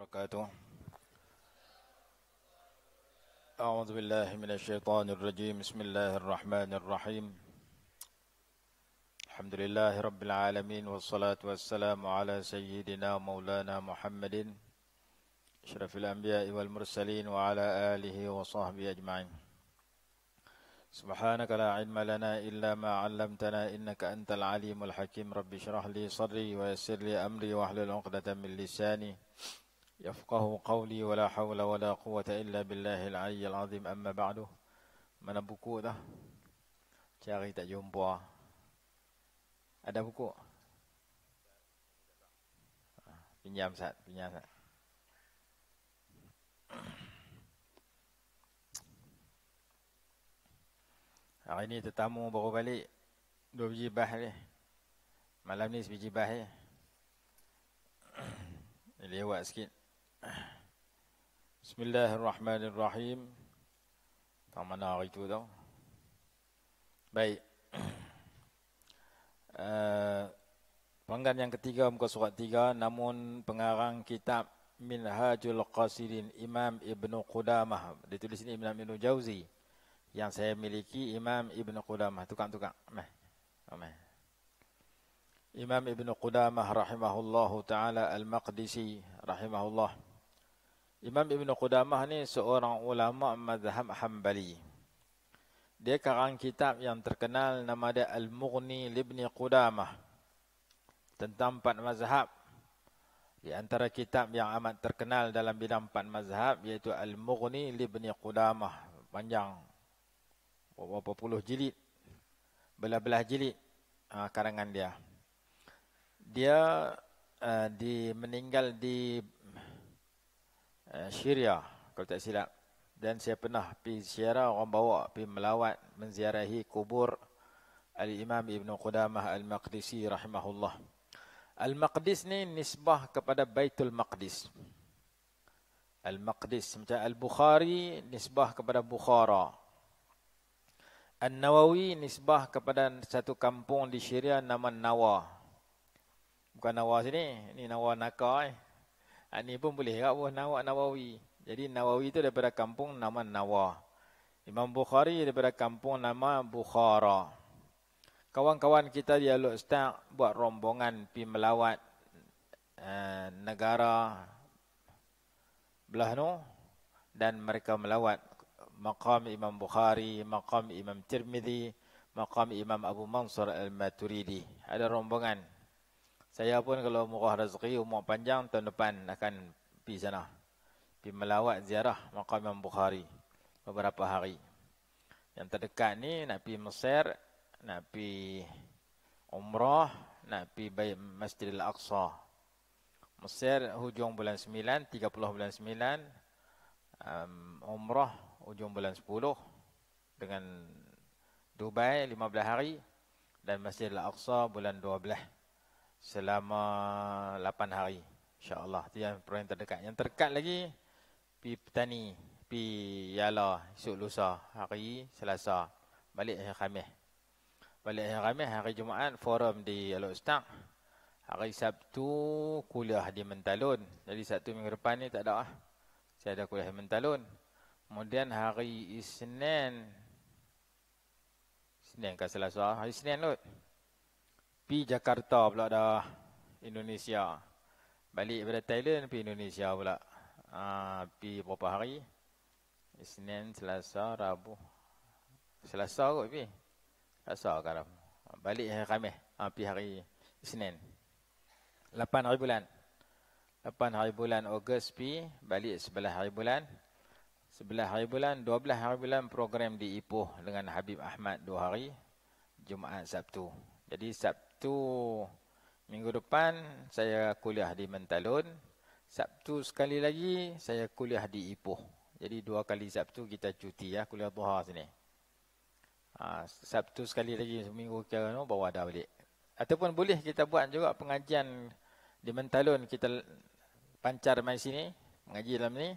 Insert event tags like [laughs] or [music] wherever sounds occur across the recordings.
وبركاته أعوذ بالله من الشيطان الرجيم بسم الله الرحمن الرحيم الحمد لله رب العالمين والصلاة والسلام على سيدنا مولانا محمد أشرف الأنبياء والمرسلين وعلى آله وصحبه أجمعين سبحانك لا علم لنا إلا ما علمتنا إنك أنت العليم الحكيم رب اشرح لي صدري ويسر لي أمري واحلل عقدة من لساني يفقه قولي ولا حول ولا قوة إلا بالله العلي العظيم أما بعد mana buku dah cari tak jumpa ada buku pinjam sat pinjam sat Hari ni tetamu baru balik Dua biji bah ni Malam ni sebiji bah ni Lewat sikit Bismillahirrahmanirrahim. Tak mana hari tu tau. Baik. Uh, [clears throat] eh, pelanggan yang ketiga muka surat tiga. Namun pengarang kitab Minhajul Qasirin Imam Ibn Qudamah. Ditulis ini Imam Ibn Jauzi. Yang saya miliki Imam Ibn Qudamah. Tukang-tukang. Meh. Oh, meh. Imam Ibn Qudamah rahimahullahu ta'ala al-Maqdisi rahimahullahu Imam Ibn Qudamah ni seorang ulama mazhab Hanbali. Dia karang kitab yang terkenal nama dia Al-Mughni Ibn Qudamah. Tentang empat mazhab. Di antara kitab yang amat terkenal dalam bidang empat mazhab iaitu Al-Mughni Ibn Qudamah. Panjang beberapa puluh jilid. Belah-belah jilid uh, karangan dia. Dia uh, di meninggal di Eh, Syria kalau tak silap dan saya pernah pi ziarah orang bawa pi melawat menziarahi kubur Al Imam ibnu Qudamah Al Maqdisi rahimahullah Al Maqdis ni nisbah kepada Baitul Maqdis Al Maqdis macam Al Bukhari nisbah kepada Bukhara An-Nawawi nisbah kepada satu kampung di Syria nama Nawa. Bukan Nawa sini, ini Nawa Naka eh. Ini ah, pun boleh rawuh Nawak Nawawi. Jadi Nawawi itu daripada kampung nama Nawah. Imam Bukhari daripada kampung nama Bukhara. Kawan-kawan kita di Alok Stak buat rombongan pi melawat eh, negara belah nu dan mereka melawat maqam Imam Bukhari, maqam Imam Tirmizi, maqam Imam Abu Mansur Al-Maturidi. Ada rombongan saya pun kalau murah rezeki umur panjang tahun depan akan pergi sana. Pergi melawat ziarah makam Imam Bukhari beberapa hari. Yang terdekat ni nak pergi Mesir, nak pergi umrah, nak pergi Masjidil Aqsa. Mesir hujung bulan 9, 30 bulan 9, um, umrah hujung bulan 10 dengan Dubai 15 hari dan Masjidil Aqsa bulan 12 selama 8 hari insyaallah tu yang program terdekat yang terdekat lagi pi petani pi yala esok lusa hari selasa balik hari khamis balik hari khamis hari jumaat forum di alok stak hari sabtu kuliah di mentalun jadi sabtu minggu depan ni tak ada lah. saya ada kuliah di mentalun kemudian hari isnin isnin ke selasa hari isnin lut pi Jakarta pula dah Indonesia balik dari Thailand pi Indonesia pula ah uh, pi berapa hari Isnin Selasa Rabu Selasa kot pi Selasa kalau balik hari Khamis ah pi hari Isnin 8 hari bulan 8 hari bulan Ogos pi balik 11 hari bulan 11 hari bulan 12 hari bulan program di Ipoh dengan Habib Ahmad 2 hari Jumaat Sabtu. Jadi Sabtu minggu depan saya kuliah di Mentalun. Sabtu sekali lagi saya kuliah di Ipoh. Jadi dua kali Sabtu kita cuti ya kuliah Dhuha sini. Ha, Sabtu sekali lagi minggu kira no, bawa dah balik. Ataupun boleh kita buat juga pengajian di Mentalun kita pancar mai sini mengaji dalam ni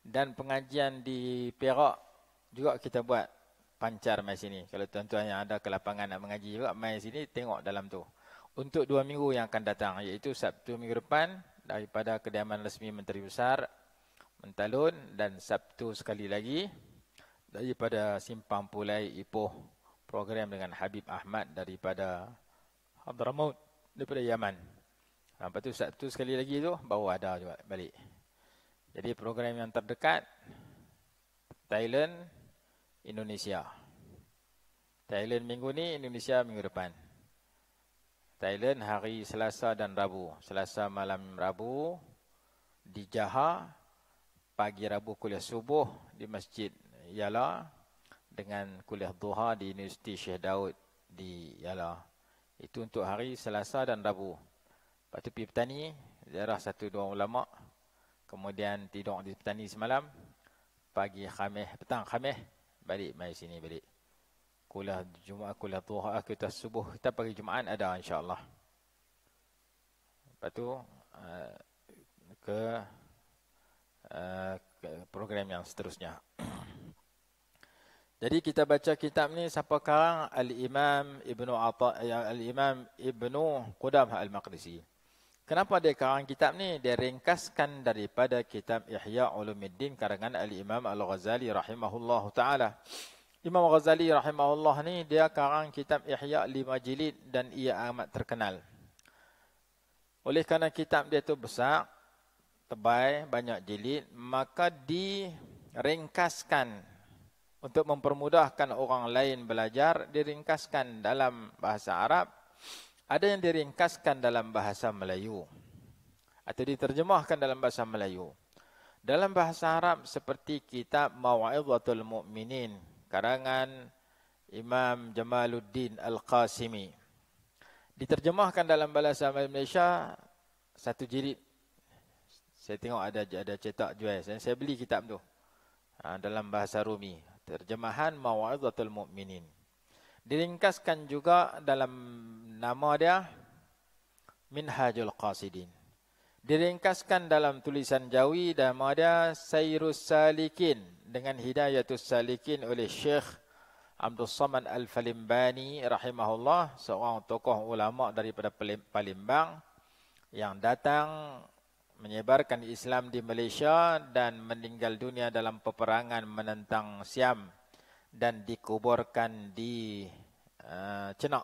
dan pengajian di Perak juga kita buat pancar mai sini. Kalau tuan-tuan yang ada ke lapangan nak mengaji juga, mai sini tengok dalam tu. Untuk dua minggu yang akan datang, iaitu Sabtu minggu depan, daripada kediaman resmi Menteri Besar, Mentalun, dan Sabtu sekali lagi, daripada Simpang Pulai Ipoh, program dengan Habib Ahmad daripada Hadramaut, daripada Yaman. Ha, lepas tu Sabtu sekali lagi tu, baru ada juga balik. Jadi program yang terdekat, Thailand, Indonesia. Thailand minggu ni, Indonesia minggu depan. Thailand hari Selasa dan Rabu. Selasa malam Rabu di Jaha, pagi Rabu kuliah subuh di Masjid Yala dengan kuliah duha di Universiti Syekh Daud di Yala. Itu untuk hari Selasa dan Rabu. Lepas tu pergi petani, ziarah satu dua ulama. Kemudian tidur di petani semalam. Pagi Khamis, petang Khamis balik mai sini balik. Kuliah Jumaat, kuliah Tuhan, kita subuh, kita pergi Jumaat ada insyaAllah. Lepas tu, uh, ke, program yang seterusnya. [clears throat] Jadi kita baca kitab ni siapa karang Al-Imam Ibnu Atha ya, Al-Imam Ibnu Qudamah Al-Maqdisi. al maqdisi Kenapa dia karang kitab ni? Dia ringkaskan daripada kitab Ihya Ulumuddin karangan Al-Imam Al-Ghazali rahimahullahu taala. Imam Ghazali rahimahullah ni dia karang kitab Ihya lima jilid dan ia amat terkenal. Oleh kerana kitab dia tu besar, tebal, banyak jilid, maka diringkaskan untuk mempermudahkan orang lain belajar, diringkaskan dalam bahasa Arab ada yang diringkaskan dalam bahasa Melayu atau diterjemahkan dalam bahasa Melayu. Dalam bahasa Arab seperti kitab Mawa'idhatul Mu'minin karangan Imam Jamaluddin Al-Qasimi. Diterjemahkan dalam bahasa Malaysia satu jilid. Saya tengok ada ada cetak jual dan saya beli kitab tu. Ha, dalam bahasa Rumi terjemahan Mawa'idhatul Mu'minin diringkaskan juga dalam nama dia Minhajul Qasidin. Diringkaskan dalam tulisan Jawi dan ada Sayyidus Salikin dengan Hidayatus Salikin oleh Syekh Abdul Saman Al-Falimbani rahimahullah seorang tokoh ulama daripada Palembang yang datang menyebarkan Islam di Malaysia dan meninggal dunia dalam peperangan menentang Siam dan dikuburkan di uh, eh, cenak.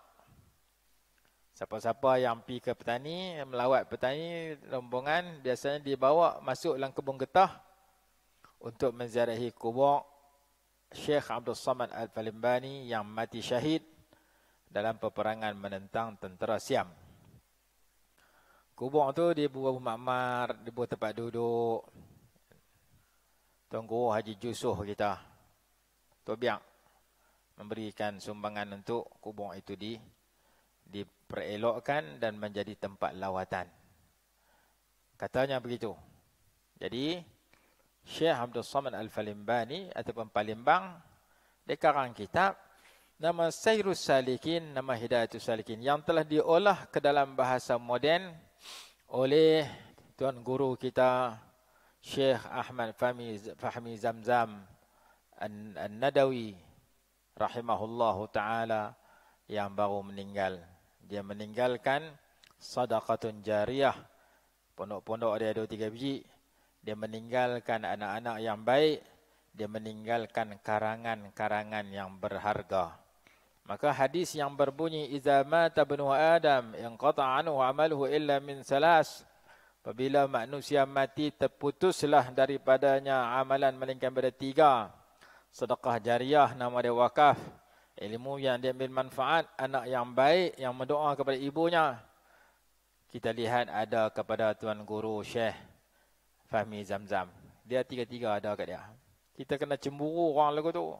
Siapa-siapa yang pi ke petani, melawat petani, rombongan biasanya dibawa masuk dalam kebun getah untuk menziarahi kubur Syekh Abdul Samad al Palimbani yang mati syahid dalam peperangan menentang tentera Siam. Kubur tu dia buat makmar, dia buat tempat duduk. Tunggu Haji Jusuh kita. Tobiak memberikan sumbangan untuk kubur itu di diperelokkan dan menjadi tempat lawatan. Katanya begitu. Jadi Syekh Abdul Samad Al-Falimbani ataupun Palimbang dia karang kitab nama Sayru Salikin, nama Hidayatu Salikin yang telah diolah ke dalam bahasa moden oleh tuan guru kita Syekh Ahmad Fahmi, Fahmi Zamzam. An-Nadawi rahimahullahu taala yang baru meninggal. Dia meninggalkan sadaqatun jariah Pondok-pondok dia ada tiga biji. Dia meninggalkan anak-anak yang baik. Dia meninggalkan karangan-karangan yang berharga. Maka hadis yang berbunyi iza mata bunu Adam yang qata Anu amaluhu illa min salas. Apabila manusia mati terputuslah daripadanya amalan melainkan pada tiga sedekah jariah nama dia wakaf ilmu yang dia ambil manfaat anak yang baik yang mendoa kepada ibunya kita lihat ada kepada tuan guru syekh Fahmi Zamzam dia tiga-tiga ada kat dia kita kena cemburu orang lagu tu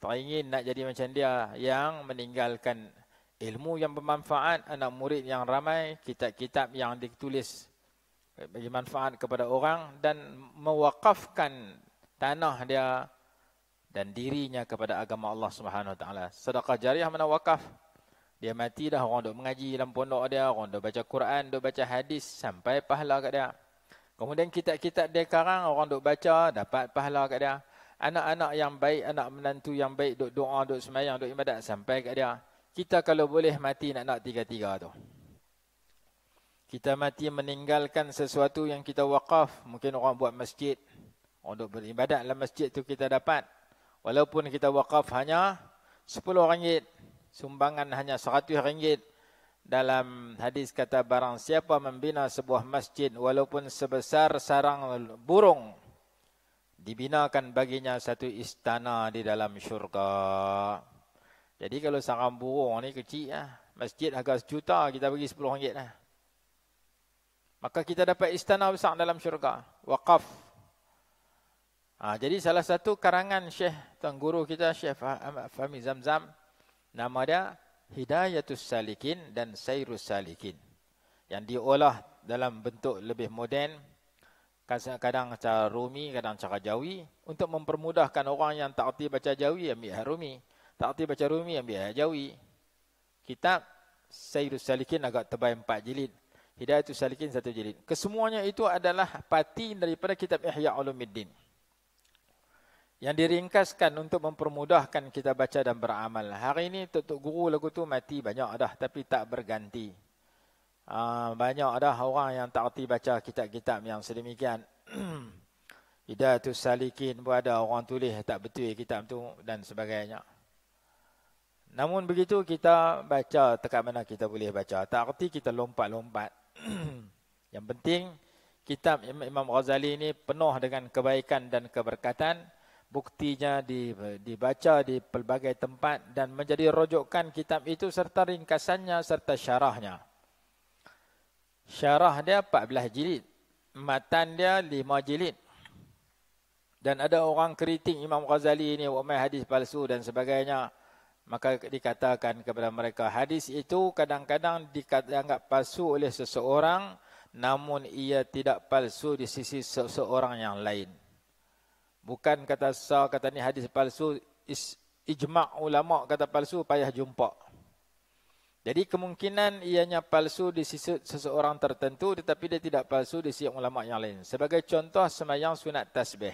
tak ingin nak jadi macam dia yang meninggalkan ilmu yang bermanfaat anak murid yang ramai kitab-kitab yang ditulis eh, bagi manfaat kepada orang dan mewakafkan tanah dia dan dirinya kepada agama Allah Subhanahu taala. Sedekah jariah mana wakaf? Dia mati dah orang duk mengaji dalam pondok dia, orang duk baca Quran, duk baca hadis sampai pahala kat dia. Kemudian kitab-kitab dia karang orang duk baca dapat pahala kat dia. Anak-anak yang baik, anak menantu yang baik duk doa, duk sembahyang, duk ibadat sampai kat dia. Kita kalau boleh mati nak nak tiga-tiga tu. Kita mati meninggalkan sesuatu yang kita wakaf. Mungkin orang buat masjid. Orang duk beribadat dalam masjid tu kita dapat. Walaupun kita wakaf hanya rm ringgit, sumbangan hanya rm ringgit. Dalam hadis kata barang siapa membina sebuah masjid walaupun sebesar sarang burung. Dibinakan baginya satu istana di dalam syurga. Jadi kalau sarang burung ni kecil lah. Masjid agak sejuta kita bagi RM10 lah. Maka kita dapat istana besar dalam syurga. Wakaf. Wakaf. Ha, jadi salah satu karangan Syekh Tuan Guru kita, Syekh Fahmi Zamzam, nama dia Hidayatus Salikin dan Sayrus Salikin. Yang diolah dalam bentuk lebih moden, kadang-kadang cara rumi, kadang cara jawi, untuk mempermudahkan orang yang tak arti baca jawi, ambil rumi. Tak arti baca rumi, ambil jawi. Kitab Sayrus Salikin agak tebal empat jilid. Hidayatus Salikin satu jilid. Kesemuanya itu adalah pati daripada kitab Ihya Ulumuddin. Al- yang diringkaskan untuk mempermudahkan kita baca dan beramal. Hari ini tutup guru lagu tu mati banyak dah tapi tak berganti. Aa, ah, banyak dah orang yang tak erti baca kitab-kitab yang sedemikian. [clears throat] Ida tu salikin pun ada orang tulis tak betul kitab tu dan sebagainya. Namun begitu kita baca tekat mana kita boleh baca. Tak erti kita lompat-lompat. [clears throat] yang penting kitab Imam Ghazali ini penuh dengan kebaikan dan keberkatan buktinya dibaca di pelbagai tempat dan menjadi rojokan kitab itu serta ringkasannya serta syarahnya. Syarah dia 14 jilid. Matan dia 5 jilid. Dan ada orang kritik Imam Ghazali ini, wakmai hadis palsu dan sebagainya. Maka dikatakan kepada mereka, hadis itu kadang-kadang dianggap palsu oleh seseorang, namun ia tidak palsu di sisi seseorang yang lain. Bukan kata sah, kata ni hadis palsu. Is, ijma' ulama' kata palsu, payah jumpa. Jadi kemungkinan ianya palsu di sisi seseorang tertentu tetapi dia tidak palsu di sisi ulama' yang lain. Sebagai contoh semayang sunat tasbih.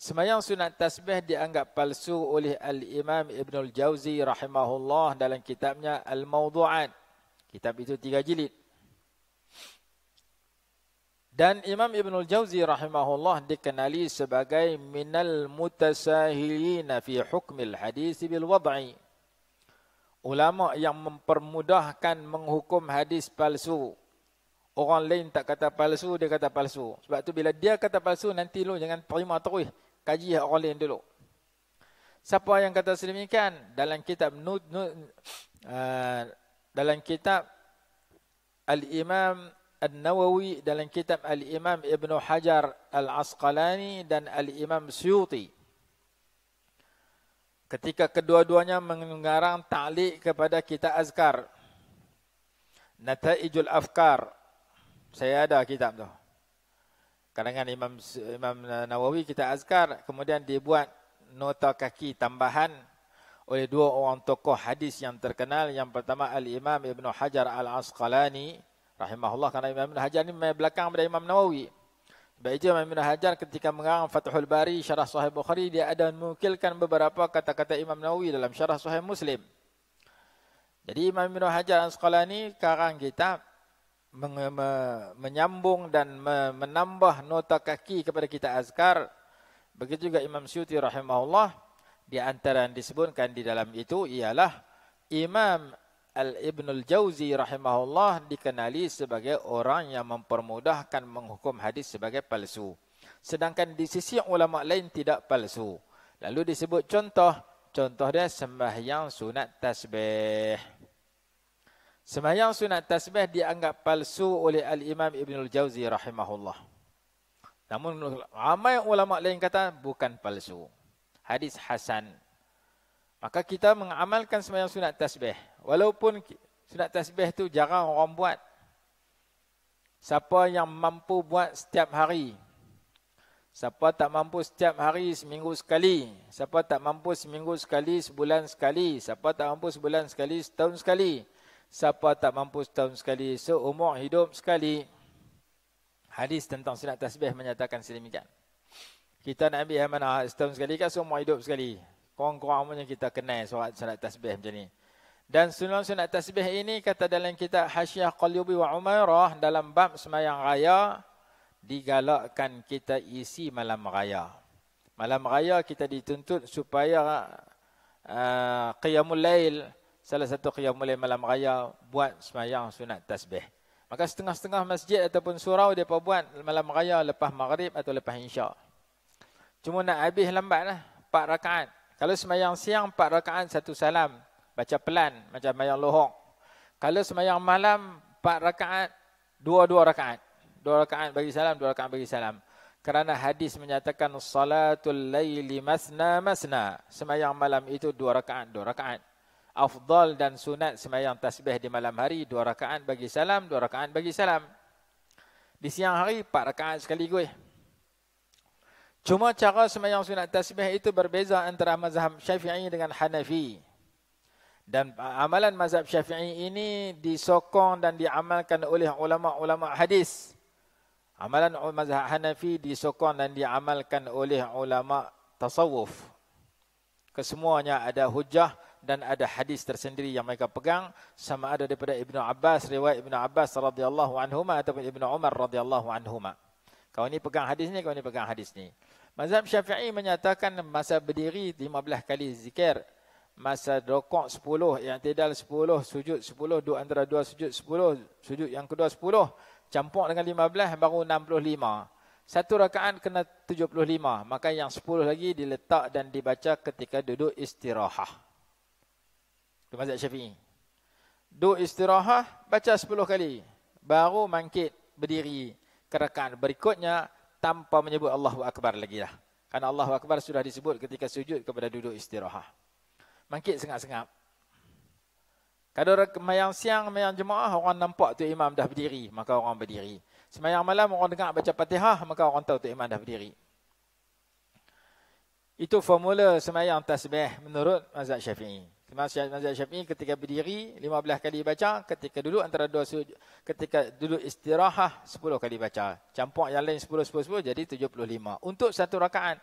Semayang sunat tasbih dianggap palsu oleh Al-Imam Ibnul Jauzi rahimahullah dalam kitabnya Al-Mawdu'at. Kitab itu tiga jilid. Dan Imam Ibn Jauzi jawzi rahimahullah dikenali sebagai minal mutasahilina fi hukmil hadis bil wad'i. Ulama yang mempermudahkan menghukum hadis palsu. Orang lain tak kata palsu, dia kata palsu. Sebab tu bila dia kata palsu, nanti lu jangan terima terus. Kaji orang lain dulu. Siapa yang kata sedemikian? Dalam kitab nud, nud, uh, dalam kitab Al-Imam An-Nawawi dalam kitab Al-Imam Ibn Hajar Al-Asqalani dan Al-Imam Suyuti. Ketika kedua-duanya mengarang ta'liq kepada kita azkar. Nataijul Afkar. Saya ada kitab tu. Kadang-kadang Imam, Imam Nawawi kita azkar. Kemudian dibuat nota kaki tambahan oleh dua orang tokoh hadis yang terkenal. Yang pertama Al-Imam Ibn Hajar Al-Asqalani rahimahullah kerana Imam Ibn Hajar ni belakang pada Imam Nawawi. Sebab itu Imam Ibn Hajar ketika mengarang Fathul Bari syarah Sahih Bukhari dia ada mengukilkan beberapa kata-kata Imam Nawawi dalam syarah Sahih Muslim. Jadi Imam Ibn Hajar dan sekolah ini karang kitab menyambung dan menambah nota kaki kepada kita azkar. Begitu juga Imam Syuti rahimahullah di antara yang disebutkan di dalam itu ialah Imam Al-Ibnul Jauzi rahimahullah dikenali sebagai orang yang mempermudahkan menghukum hadis sebagai palsu. Sedangkan di sisi ulama lain tidak palsu. Lalu disebut contoh, contoh dia sembahyang sunat tasbih. Sembahyang sunat tasbih dianggap palsu oleh Al-Imam Ibnul Jauzi rahimahullah. Namun ramai ulama lain kata bukan palsu. Hadis Hasan. Maka kita mengamalkan sembahyang sunat tasbih. Walaupun sunat tasbih tu jarang orang buat. Siapa yang mampu buat setiap hari. Siapa tak mampu setiap hari seminggu sekali. Siapa tak mampu seminggu sekali, sebulan sekali. Siapa tak mampu sebulan sekali, setahun sekali. Siapa tak mampu setahun sekali, seumur hidup sekali. Hadis tentang sunat tasbih menyatakan sedemikian. Kita nak ambil yang mana setahun sekali kan seumur hidup sekali. Kurang-kurang punya kita kenal surat salat tasbih macam ni. Dan sunnah-sunnah tasbih ini kata dalam kitab Hasyiah Qalyubi wa Umairah dalam bab semayang raya, digalakkan kita isi malam raya. Malam raya kita dituntut supaya uh, qiyamul lail, salah satu qiyamul lail malam raya, buat semayang sunat tasbih. Maka setengah-setengah masjid ataupun surau mereka buat malam raya lepas maghrib atau lepas insya. Cuma nak habis lambat lah, 4 rakaat. Kalau semayang siang, 4 rakaat satu salam. Baca pelan macam semayang lohok. Kalau semayang malam, empat rakaat, dua-dua rakaat. Dua rakaat bagi salam, dua rakaat bagi salam. Kerana hadis menyatakan salatul layli masna masna. Semayang malam itu dua rakaat, dua rakaat. Afdal dan sunat semayang tasbih di malam hari. Dua rakaat bagi salam, dua rakaat bagi salam. Di siang hari, empat rakaat sekali gue. Cuma cara semayang sunat tasbih itu berbeza antara mazhab syafi'i dengan hanafi. Dan amalan mazhab syafi'i ini disokong dan diamalkan oleh ulama-ulama hadis. Amalan mazhab Hanafi disokong dan diamalkan oleh ulama tasawuf. Kesemuanya ada hujah dan ada hadis tersendiri yang mereka pegang sama ada daripada Ibnu Abbas riwayat Ibnu Abbas radhiyallahu anhu ataupun Ibnu Umar radhiyallahu anhu. Kau ni pegang hadis ni, kau ni pegang hadis ni. Mazhab Syafi'i menyatakan masa berdiri 15 kali zikir masa rokok sepuluh, yang tidal sepuluh, sujud sepuluh, duk antara dua sujud sepuluh, sujud yang kedua sepuluh, campur dengan lima 15 baru enam puluh lima. satu rakaan kena tujuh puluh lima, maka yang sepuluh lagi diletak dan dibaca ketika duduk istirahah itu mazhab Syafi'i duduk istirahah baca sepuluh kali baru mangkit berdiri ke rakaat berikutnya tanpa menyebut Allahu akbar lagi lah karena Allahu akbar sudah disebut ketika sujud kepada duduk istirahah Bangkit sengap-sengap. Kalau orang kemayang siang, kemayang jemaah, orang nampak tu imam dah berdiri. Maka orang berdiri. Semayang malam, orang dengar baca patihah. Maka orang tahu tu imam dah berdiri. Itu formula semayang tasbih menurut mazhab syafi'i. Mazhab syafi'i ketika berdiri, 15 kali baca. Ketika duduk antara dua sujud. Ketika duduk istirahat, 10 kali baca. Campur yang lain 10-10-10, jadi 75. Untuk satu rakaat.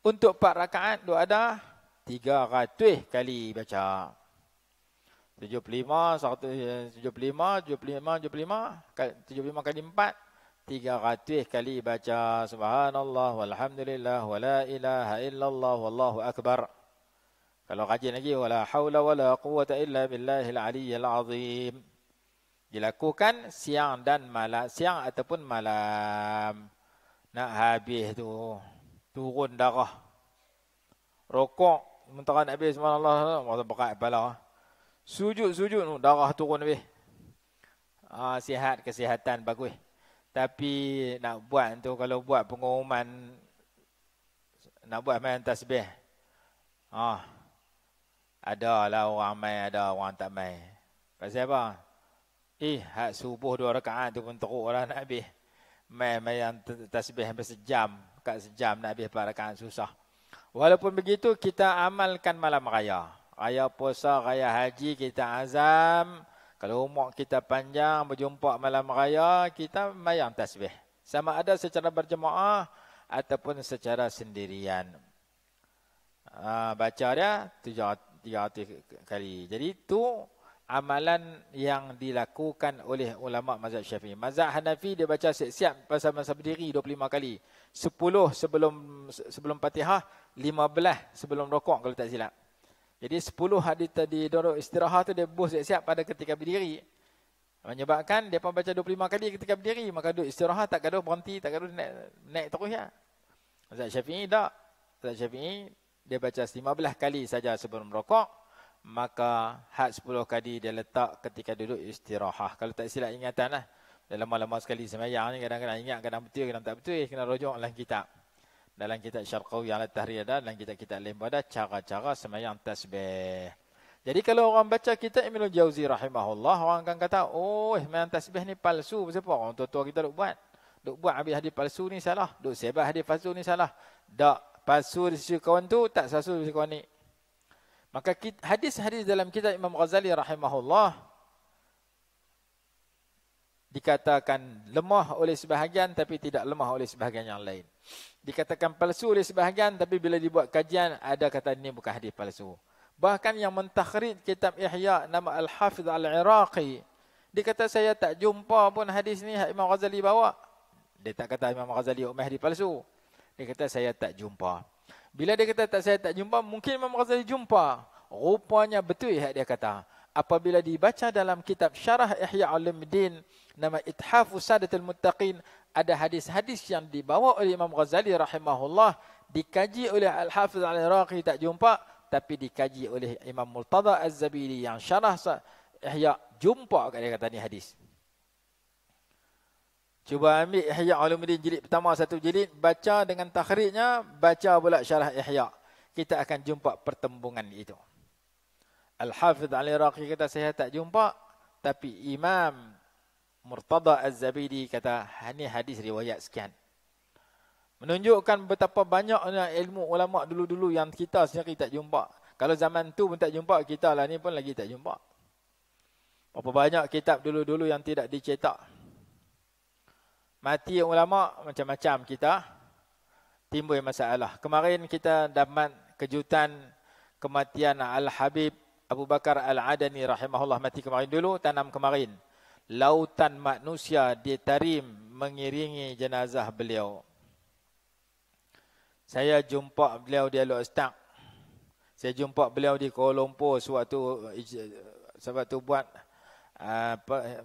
Untuk empat rakaat, dua adah. 300 kali baca. 75, 75, 75, 75 kali 4, 300 kali baca. Subhanallah, walhamdulillah, wala ilaha illallah, wallahu akbar. Kalau rajin lagi, wala hawla wala quwata illa billahil aliyyil azim. Dilakukan siang dan malam, siang ataupun malam. Nak habis tu, turun darah. Rokok, mentara nak habis sembah Allah masa berat kepala sujud-sujud darah turun habis ah sihat kesihatan bagus tapi nak buat tu kalau buat pengumuman nak buat main tasbih ah ada lah orang main ada orang tak main pasal apa eh hak subuh dua rakaat tu pun teruk lah nak habis main main yang tasbih sampai sejam kat sejam nak habis empat rakaat susah Walaupun begitu kita amalkan malam raya. Raya puasa, raya haji kita azam. Kalau umur kita panjang berjumpa malam raya, kita mayang tasbih. Sama ada secara berjemaah ataupun secara sendirian. Ah, baca dia 300, kali. Jadi itu amalan yang dilakukan oleh ulama mazhab Syafi'i. Mazhab Hanafi dia baca siap-siap pasal masa berdiri 25 kali. 10 sebelum sebelum Fatihah, 15 sebelum rokok kalau tak silap. Jadi 10 hadis tadi duduk istirahat tu dia bus siap, siap pada ketika berdiri. Menyebabkan dia pun baca 25 kali ketika berdiri, maka duduk istirahat tak gaduh berhenti, tak gaduh naik naik terus ya. Ustaz Syafie tak. Ustaz Syafie dia baca 15 kali saja sebelum rokok maka had 10 kali dia letak ketika duduk istirahat. Kalau tak silap ingatanlah. Eh lama-lama eh, sekali semayang ni kadang-kadang ingat kadang betul kadang tak betul eh, kena rujuk dalam kitab. Dalam kitab Syarqawi yang Tahrir ada dalam kitab kitab lain pada cara-cara semayang tasbih. Jadi kalau orang baca kitab Ibnu Jauzi rahimahullah orang akan kata, "Oh, eh, semayang tasbih ni palsu." apa orang tua-tua kita duk buat? Duk buat habis hadis palsu ni salah, duk sebab hadis palsu ni salah. Dak palsu di sisi kawan tu, tak palsu di sisi kawan ni. Maka hadis-hadis dalam kitab Imam Ghazali rahimahullah dikatakan lemah oleh sebahagian tapi tidak lemah oleh sebahagian yang lain. Dikatakan palsu oleh sebahagian tapi bila dibuat kajian ada kata ini bukan hadis palsu. Bahkan yang mentakhrid kitab Ihya nama Al-Hafiz Al-Iraqi dikata saya tak jumpa pun hadis ni Imam Ghazali bawa. Dia tak kata Imam Ghazali umah hadis palsu. Dia kata saya tak jumpa. Bila dia kata tak saya tak jumpa mungkin Imam Ghazali jumpa. Rupanya betul yang dia kata apabila dibaca dalam kitab Syarah Ihya Ulumuddin nama Ithafu Sadatul Muttaqin ada hadis-hadis yang dibawa oleh Imam Ghazali rahimahullah dikaji oleh Al-Hafiz Al-Iraqi tak jumpa tapi dikaji oleh Imam Murtada Az-Zabili yang syarah Ihya jumpa kat kata ni hadis. Cuba ambil Ihya Ulumuddin jilid pertama satu jilid baca dengan takhrijnya baca pula syarah Ihya kita akan jumpa pertembungan itu. Al-Hafidh Al-Iraqi kata saya tak jumpa tapi Imam Murtada Az-Zabidi kata ini hadis riwayat sekian. Menunjukkan betapa banyaknya ilmu ulama dulu-dulu yang kita sendiri tak jumpa. Kalau zaman tu pun tak jumpa, kita lah ni pun lagi tak jumpa. Berapa banyak kitab dulu-dulu yang tidak dicetak. Mati ulama macam-macam kita timbul masalah. Kemarin kita dapat kejutan kematian Al-Habib Abu Bakar Al-Adani rahimahullah mati kemarin dulu, tanam kemarin. Lautan manusia ditarim mengiringi jenazah beliau. Saya jumpa beliau di Alok Stak. Saya jumpa beliau di Kuala Lumpur sewaktu, sewaktu buat uh,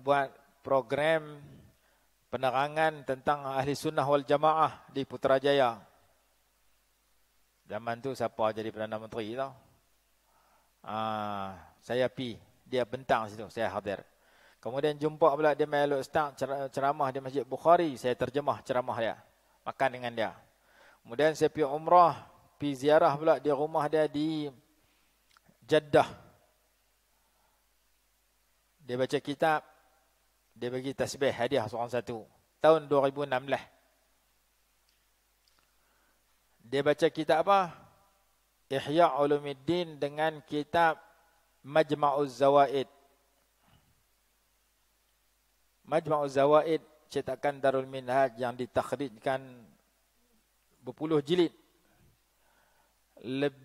buat program penerangan tentang Ahli Sunnah wal Jamaah di Putrajaya. Zaman tu siapa jadi Perdana Menteri tau. Ah, saya pi dia bentang situ saya hadir kemudian jumpa pula dia main elok start ceramah di masjid Bukhari saya terjemah ceramah dia makan dengan dia kemudian saya pi umrah pi ziarah pula di rumah dia di Jeddah dia baca kitab dia bagi tasbih hadiah seorang satu tahun 2016 dia baca kitab apa Ihya Ulumuddin dengan kitab Majma'uz Zawaid. Majma'uz Zawaid cetakan Darul Minhaj yang ditakhrijkan berpuluh jilid. Leb,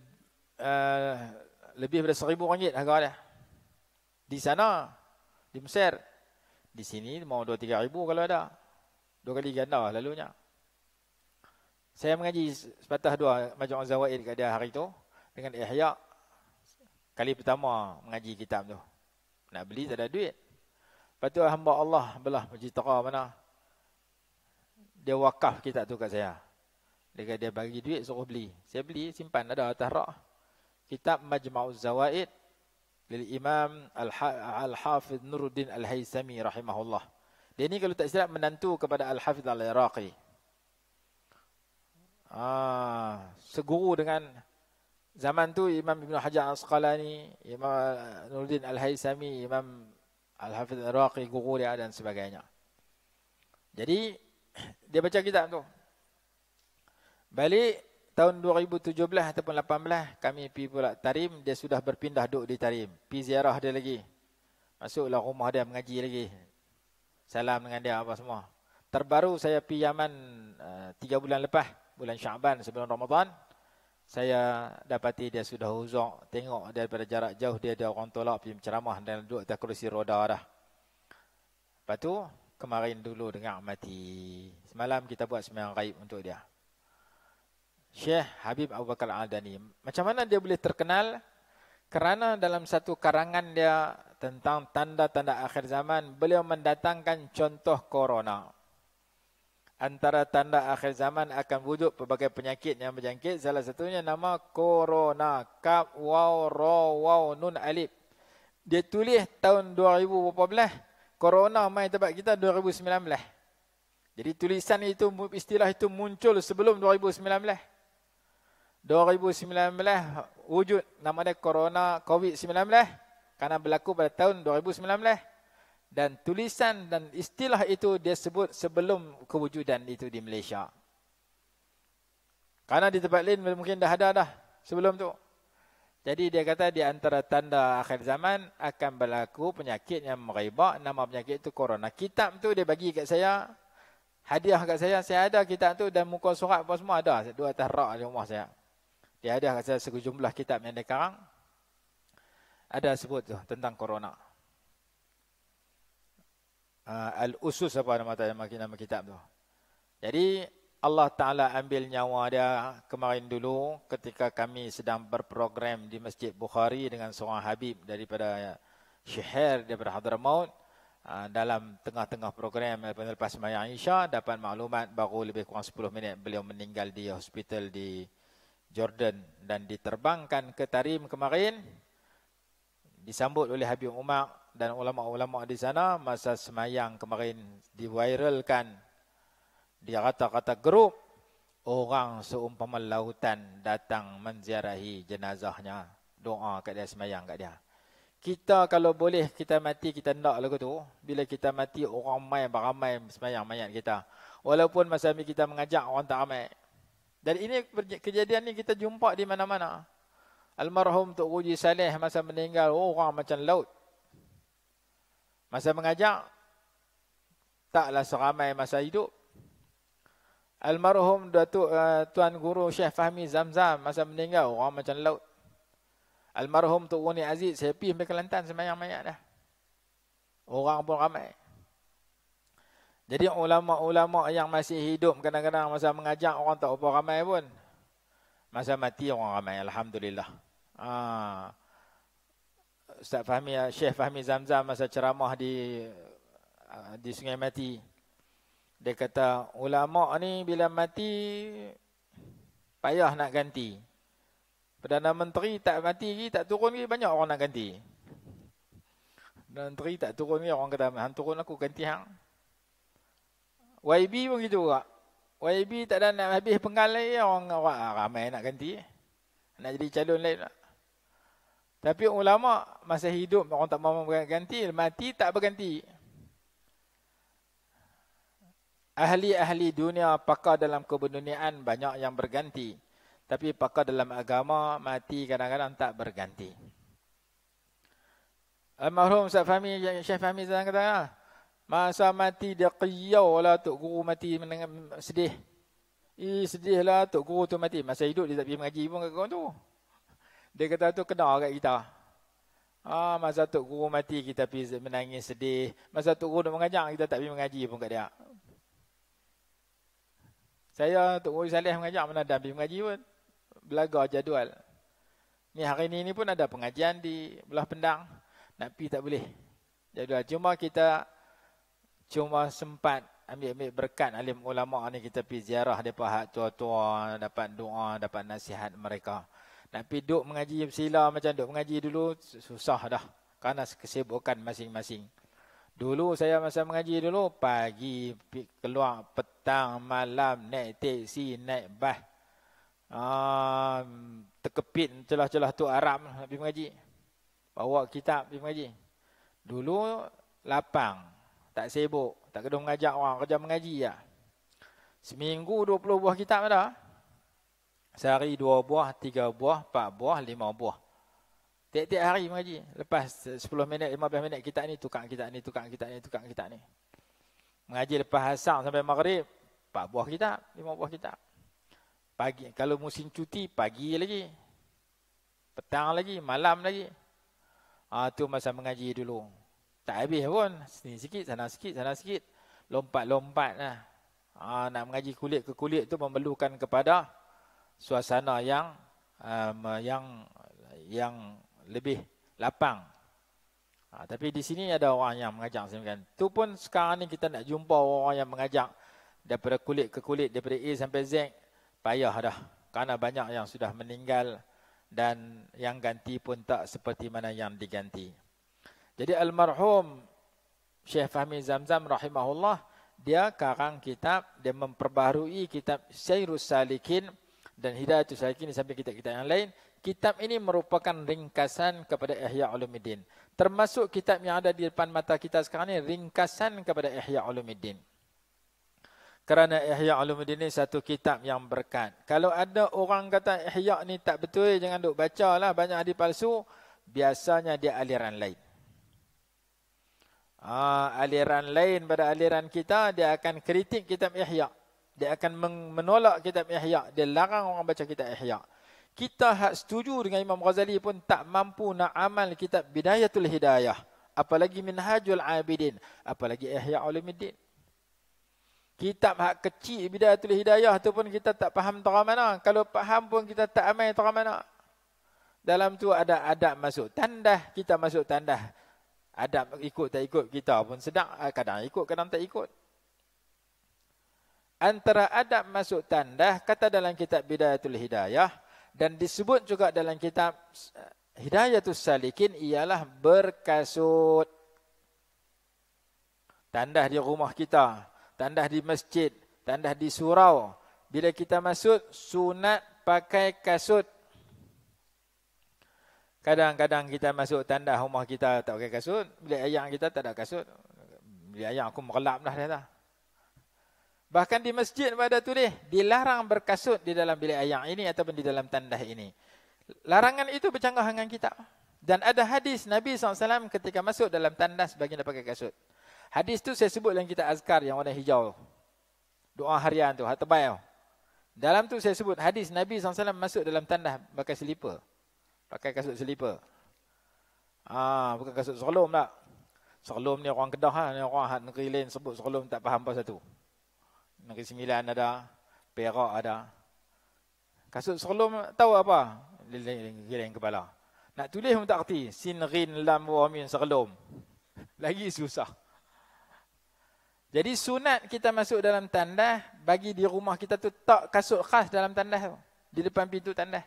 uh, lebih daripada seribu ringgit harga lah dia. Di sana, di Mesir. Di sini, mau dua tiga ribu kalau ada. Dua kali ganda lah lalunya. Saya mengaji sepatah dua majmu' az-zawaid dekat dia hari tu dengan Ihya kali pertama mengaji kitab tu. Nak beli tak ada duit. Lepas hamba Allah belah puji tera mana. Dia wakaf kitab tu kat saya. Dia dia bagi duit suruh beli. Saya beli simpan ada atas rak. Kitab Majmu' zawaid lil Imam Al-Hafiz Nuruddin Al-Haisami rahimahullah. Dia ni kalau tak silap menantu kepada Al-Hafiz Al-Iraqi. Ah, seguru dengan zaman tu Imam Ibn Hajar Asqalani, Imam eh, Nuruddin Al-Haisami, Imam Al-Hafiz Al-Raqi, guru dia dan sebagainya. Jadi dia baca kitab tu. Balik tahun 2017 ataupun 18 kami pergi pula Tarim, dia sudah berpindah duduk di Tarim. Pi ziarah dia lagi. Masuklah rumah dia mengaji lagi. Salam dengan dia apa semua. Terbaru saya pergi Yaman uh, eh, 3 bulan lepas bulan Syaban sebelum Ramadan saya dapati dia sudah huzur tengok daripada jarak jauh dia ada orang tolak pergi ceramah dan duduk atas kerusi roda dah. Lepas tu kemarin dulu dengar mati. Semalam kita buat sembang gaib untuk dia. Syekh Habib Abu Bakar al Dani, Macam mana dia boleh terkenal? Kerana dalam satu karangan dia tentang tanda-tanda akhir zaman, beliau mendatangkan contoh corona antara tanda akhir zaman akan wujud pelbagai penyakit yang berjangkit salah satunya nama corona kap waw ra waw nun alif dia tulis tahun 2014 corona mai tempat kita 2019 jadi tulisan itu istilah itu muncul sebelum 2019 2019 wujud nama dia corona covid-19 kerana berlaku pada tahun 2019 dan tulisan dan istilah itu dia sebut sebelum kewujudan itu di Malaysia. Karena di tempat lain mungkin dah ada dah sebelum tu. Jadi dia kata di antara tanda akhir zaman akan berlaku penyakit yang meribak. Nama penyakit itu corona. Kitab tu dia bagi kat saya. Hadiah kat saya. Saya ada kitab tu dan muka surat pun semua ada. Dua atas rak di rumah saya. Dia ada kat saya sejumlah kitab yang dia karang. Ada sebut tu tentang corona. Corona uh, al-usus apa nama nama nama kitab tu. Jadi Allah Taala ambil nyawa dia kemarin dulu ketika kami sedang berprogram di Masjid Bukhari dengan seorang habib daripada Syihir daripada Hadramaut uh, dalam tengah-tengah program eh, lepas sembahyang Isya dapat maklumat baru lebih kurang 10 minit beliau meninggal di hospital di Jordan dan diterbangkan ke Tarim kemarin disambut oleh Habib Umar dan ulama-ulama di sana masa semayang kemarin diviralkan dia kata-kata grup orang seumpama lautan datang menziarahi jenazahnya doa kat dia semayang kat dia kita kalau boleh kita mati kita nak lagu tu bila kita mati orang ramai beramai semayang mayat kita walaupun masa ni kita mengajak orang tak ramai dan ini kejadian ni kita jumpa di mana-mana almarhum Tok Guji Saleh masa meninggal orang macam laut Masa mengajar, taklah seramai masa hidup. Almarhum Datuk uh, Tuan Guru Syekh Fahmi Zamzam masa meninggal, orang macam laut. Almarhum Tok Wuni Aziz, saya pergi sampai Kelantan semayang-mayang dah. Orang pun ramai. Jadi ulama-ulama yang masih hidup kadang-kadang masa mengajar orang tak berapa ramai pun. Masa mati orang ramai, Alhamdulillah. Haa. Ah. Ustaz Fahmi ah, Syekh Fahmi Zamzam masa ceramah di ah, di Sungai Mati. Dia kata ulama ni bila mati payah nak ganti. Perdana Menteri tak mati lagi, tak turun lagi, banyak orang nak ganti. Perdana Menteri tak turun lagi, orang kata, hang turun aku ganti hang. YB pun gitu juga. YB tak ada nak habis pengal lagi, orang, orang ramai nak ganti. Nak jadi calon lain lah. Tapi ulama masa hidup orang tak mahu berganti, mati tak berganti. Ahli-ahli dunia pakar dalam kebenduniaan banyak yang berganti. Tapi pakar dalam agama mati kadang-kadang tak berganti. Almarhum Ustaz Fahmi, Syekh Fahmi sedang kata, ah, masa mati dia qiyau lah Tok Guru mati sedih. Eh sedih lah Tok Guru tu mati. Masa hidup dia tak pergi mengaji pun kat kawan tu. Dia kata tu kena kat kita. Ah masa tu guru mati kita pergi menangis sedih. Masa tu guru nak mengajar kita tak pergi mengaji pun kat dia. Saya tu guru Saleh mengajar mana ada pergi mengaji pun. Belaga jadual. Ni hari ni ni pun ada pengajian di Belah Pendang. Nak pergi tak boleh. Jadual cuma kita cuma sempat ambil-ambil berkat alim ulama ni kita pergi ziarah depa hak tua-tua dapat doa dapat nasihat mereka. Tapi duk mengaji sila macam duk mengaji dulu susah dah kerana kesibukan masing-masing. Dulu saya masa mengaji dulu pagi keluar petang malam naik teksi naik bas. Um, terkepit celah-celah tu Arab habis lah mengaji. Bawa kitab habis mengaji. Dulu lapang, tak sibuk, tak kena mengajar orang, kerja mengaji ya. Seminggu 20 buah kitab dah. Sehari dua buah, tiga buah, empat buah, lima buah. Tiap-tiap hari mengaji. Lepas sepuluh minit, lima belas minit, kita ni, tukang kita ni, tukang kita ni, tukang kita ni. Mengaji lepas asam sampai maghrib, empat buah kita, lima buah kita. Pagi, kalau musim cuti, pagi lagi. Petang lagi, malam lagi. Ah ha, masa mengaji dulu. Tak habis pun. Sini sikit, sana sikit, sana sikit. Lompat-lompat lah. Ha, nak mengaji kulit ke kulit tu memerlukan kepada suasana yang um, yang yang lebih lapang. Ha, tapi di sini ada orang yang mengajak sebenarnya. Tu pun sekarang ni kita nak jumpa orang yang mengajak daripada kulit ke kulit, daripada A sampai Z, payah dah. karena banyak yang sudah meninggal dan yang ganti pun tak seperti mana yang diganti. Jadi almarhum Syekh Fahmi Zamzam rahimahullah, dia karang kitab, dia memperbaharui kitab Syairus Salikin, dan hidayah saya kini sampai kita-kita yang lain. Kitab ini merupakan ringkasan kepada Ihya Ulumuddin. Termasuk kitab yang ada di depan mata kita sekarang ini, ringkasan kepada Ihya Ulumuddin. Kerana Ihya Ulumuddin ini satu kitab yang berkat. Kalau ada orang kata Ihya ni tak betul, jangan duk baca lah. Banyak hadis palsu. Biasanya dia aliran lain. Ah, aliran lain pada aliran kita, dia akan kritik kitab Ihya. Dia akan menolak kitab Ihya. Dia larang orang baca kitab Ihya. Kita hak setuju dengan Imam Ghazali pun tak mampu nak amal kitab Bidayatul Hidayah. Apalagi Minhajul Abidin. Apalagi Ihya Ulimuddin. Kitab hak kecil Bidayatul Hidayah tu pun kita tak faham tera mana. Kalau faham pun kita tak amal tera mana. Dalam tu ada adab masuk tandah. Kita masuk tandah. Adab ikut tak ikut kita pun sedang. Ah, kadang ikut, kadang tak ikut antara adab masuk tandah kata dalam kitab Bidayatul Hidayah dan disebut juga dalam kitab eh, Hidayatul Salikin ialah berkasut tandah di rumah kita tandah di masjid tandah di surau bila kita masuk sunat pakai kasut kadang-kadang kita masuk tandah rumah kita tak pakai kasut bila ayang kita tak ada kasut bila ayang aku merelap dia lah Bahkan di masjid pun ada tulis, dilarang berkasut di dalam bilik ayang ini ataupun di dalam tandah ini. Larangan itu bercanggah dengan kita. Dan ada hadis Nabi SAW ketika masuk dalam tandas bagi dia pakai kasut. Hadis tu saya sebut dalam kitab azkar yang warna hijau. Doa harian tu, hatabai tu. Dalam tu saya sebut hadis Nabi SAW masuk dalam tandas pakai selipar. Pakai kasut selipar. Ah, bukan kasut solom tak. Solom ni orang kedah ha, ni orang negeri lain sebut solom tak faham apa satu. Negeri Sembilan ada, Perak ada. Kasut serlum tahu apa? Geleng kepala. Nak tulis pun tak kerti. Sin, rin, lam, wa, min, serlum. [laughs] Lagi susah. Jadi sunat kita masuk dalam tandas bagi di rumah kita tu tak kasut khas dalam tandas tu. Di depan pintu tandas.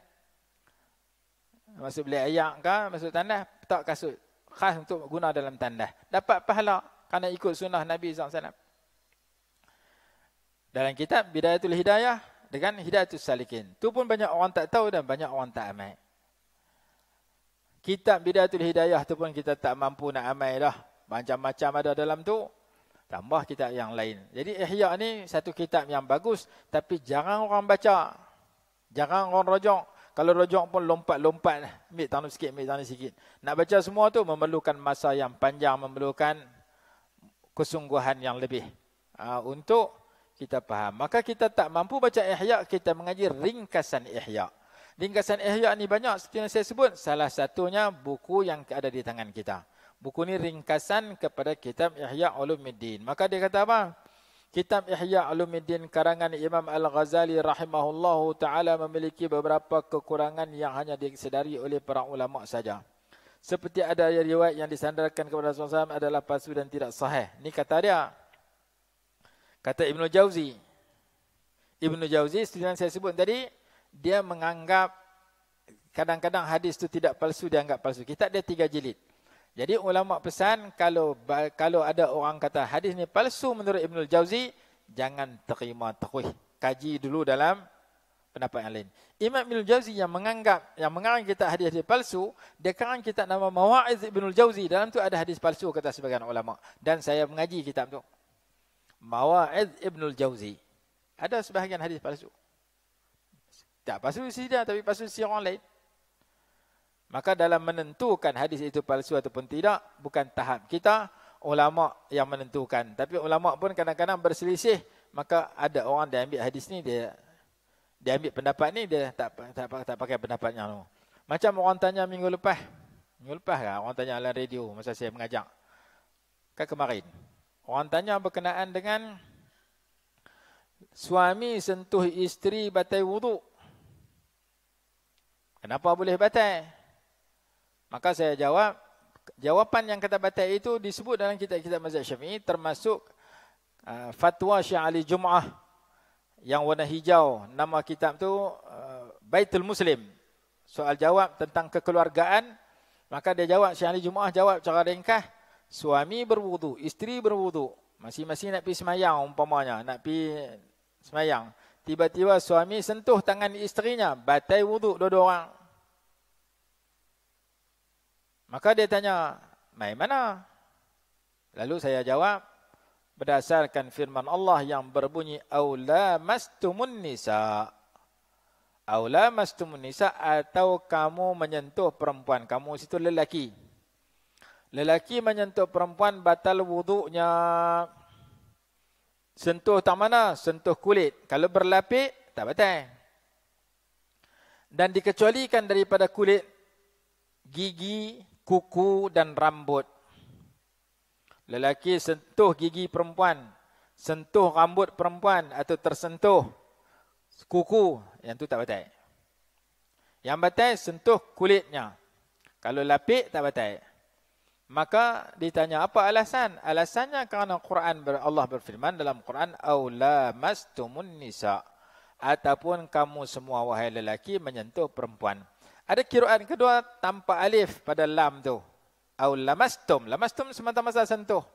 Masuk beli ayak ke, masuk tandas, tak kasut khas untuk guna dalam tandas. Dapat pahala kerana ikut sunnah Nabi SAW dalam kitab Bidayatul Hidayah dengan Hidayatul Salikin. tu pun banyak orang tak tahu dan banyak orang tak amai. Kitab Bidayatul Hidayah tu pun kita tak mampu nak amai dah. Macam-macam ada dalam tu. Tambah kitab yang lain. Jadi Ihya ni satu kitab yang bagus. Tapi jangan orang baca. jangan orang rojok. Kalau rojok pun lompat-lompat. Ambil tanah sikit, ambil tanah sikit. Nak baca semua tu memerlukan masa yang panjang. Memerlukan kesungguhan yang lebih. Uh, untuk kita faham. Maka kita tak mampu baca Ihya, kita mengaji ringkasan Ihya. Ringkasan Ihya ni banyak seperti yang saya sebut. Salah satunya buku yang ada di tangan kita. Buku ni ringkasan kepada kitab Ihya Ulumuddin. Maka dia kata apa? Kitab Ihya Ulumuddin karangan Imam Al-Ghazali rahimahullahu taala memiliki beberapa kekurangan yang hanya disedari oleh para ulama saja. Seperti ada riwayat yang disandarkan kepada Rasulullah SAW adalah palsu dan tidak sahih. Ini kata dia. Kata Ibn Jauzi. Ibn Jauzi, seperti yang saya sebut tadi, dia menganggap kadang-kadang hadis itu tidak palsu, dia anggap palsu. Kita dia tiga jilid. Jadi ulama pesan kalau kalau ada orang kata hadis ni palsu menurut Ibn Jauzi, jangan terima terus. Kaji dulu dalam pendapat yang lain. Imam Ibn Jauzi yang menganggap yang mengarang kita hadis dia palsu, dia karang kita nama Mawaiz Ibn Jauzi. Dalam tu ada hadis palsu kata sebagian ulama. Dan saya mengaji kitab tu. Mawa'id Ibnul Jauzi. Ada sebahagian hadis palsu. Tak palsu sidah tapi palsu sirah orang lain. Maka dalam menentukan hadis itu palsu ataupun tidak, bukan tahap kita, ulama' yang menentukan. Tapi ulama' pun kadang-kadang berselisih, maka ada orang dia ambil hadis ni, dia dia ambil pendapat ni, dia tak tak, tak, tak pakai pendapat yang lain. Macam orang tanya minggu lepas, minggu lepas lah, orang tanya dalam radio masa saya mengajak. Kan kemarin, Orang tanya berkenaan dengan suami sentuh isteri batai wuduk. Kenapa boleh batai? Maka saya jawab, jawapan yang kata batai itu disebut dalam kitab-kitab mazhab syafi'i termasuk uh, fatwa Syekh Ali Jum'ah yang warna hijau. Nama kitab itu uh, Baitul Muslim. Soal jawab tentang kekeluargaan. Maka dia jawab, Syekh Ali Jum'ah jawab cara ringkah suami berwudu, isteri berwudu, masing-masing nak pergi semayang umpamanya, nak pergi semayang. Tiba-tiba suami sentuh tangan isterinya, batai wudu dua-dua orang. Maka dia tanya, mai mana? Lalu saya jawab, berdasarkan firman Allah yang berbunyi, Aula mastumun nisa. Aula mastumun nisa atau kamu menyentuh perempuan, kamu situ lelaki. Lelaki menyentuh perempuan batal wuduknya. Sentuh tak mana? Sentuh kulit. Kalau berlapik, tak batal. Dan dikecualikan daripada kulit, gigi, kuku dan rambut. Lelaki sentuh gigi perempuan, sentuh rambut perempuan atau tersentuh kuku, yang tu tak batal. Yang batal sentuh kulitnya. Kalau lapik tak batal. Maka ditanya apa alasan? Alasannya kerana Quran ber, Allah berfirman dalam Quran aula mastumun nisa ataupun kamu semua wahai lelaki menyentuh perempuan. Ada kiraan kedua tanpa alif pada lam tu. Aula mastum. Lamastum semata-mata sentuh.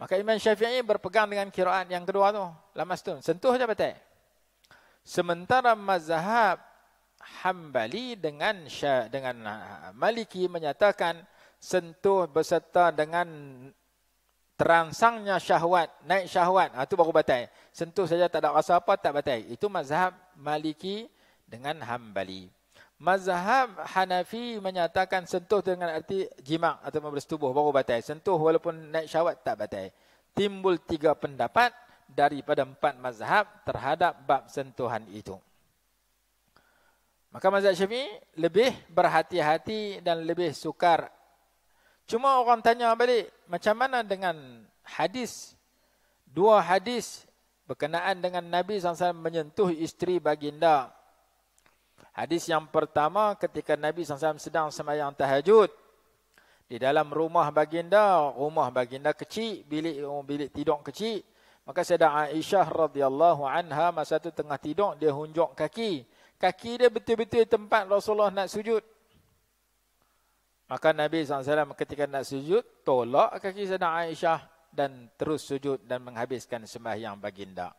Maka Imam Syafi'i berpegang dengan kiraan yang kedua tu. Lamastum. Sentuh saja betul. Sementara mazhab Hambali dengan dengan ah, Maliki menyatakan sentuh berserta dengan terangsangnya syahwat, naik syahwat, itu ha, baru batai. Sentuh saja tak ada rasa apa, tak batai. Itu mazhab maliki dengan hambali. Mazhab Hanafi menyatakan sentuh dengan arti jimak atau bersetubuh baru batai. Sentuh walaupun naik syahwat tak batai. Timbul tiga pendapat daripada empat mazhab terhadap bab sentuhan itu. Maka mazhab Syafi'i lebih berhati-hati dan lebih sukar Cuma orang tanya balik, macam mana dengan hadis? Dua hadis berkenaan dengan Nabi SAW menyentuh isteri baginda. Hadis yang pertama ketika Nabi SAW sedang semayang tahajud. Di dalam rumah baginda, rumah baginda kecil, bilik oh, bilik tidur kecil. Maka saya Aisyah radhiyallahu anha masa itu tengah tidur, dia hunjuk kaki. Kaki dia betul-betul tempat Rasulullah nak sujud. Maka Nabi SAW ketika nak sujud, tolak kaki Sayyidina Aisyah dan terus sujud dan menghabiskan sembahyang baginda.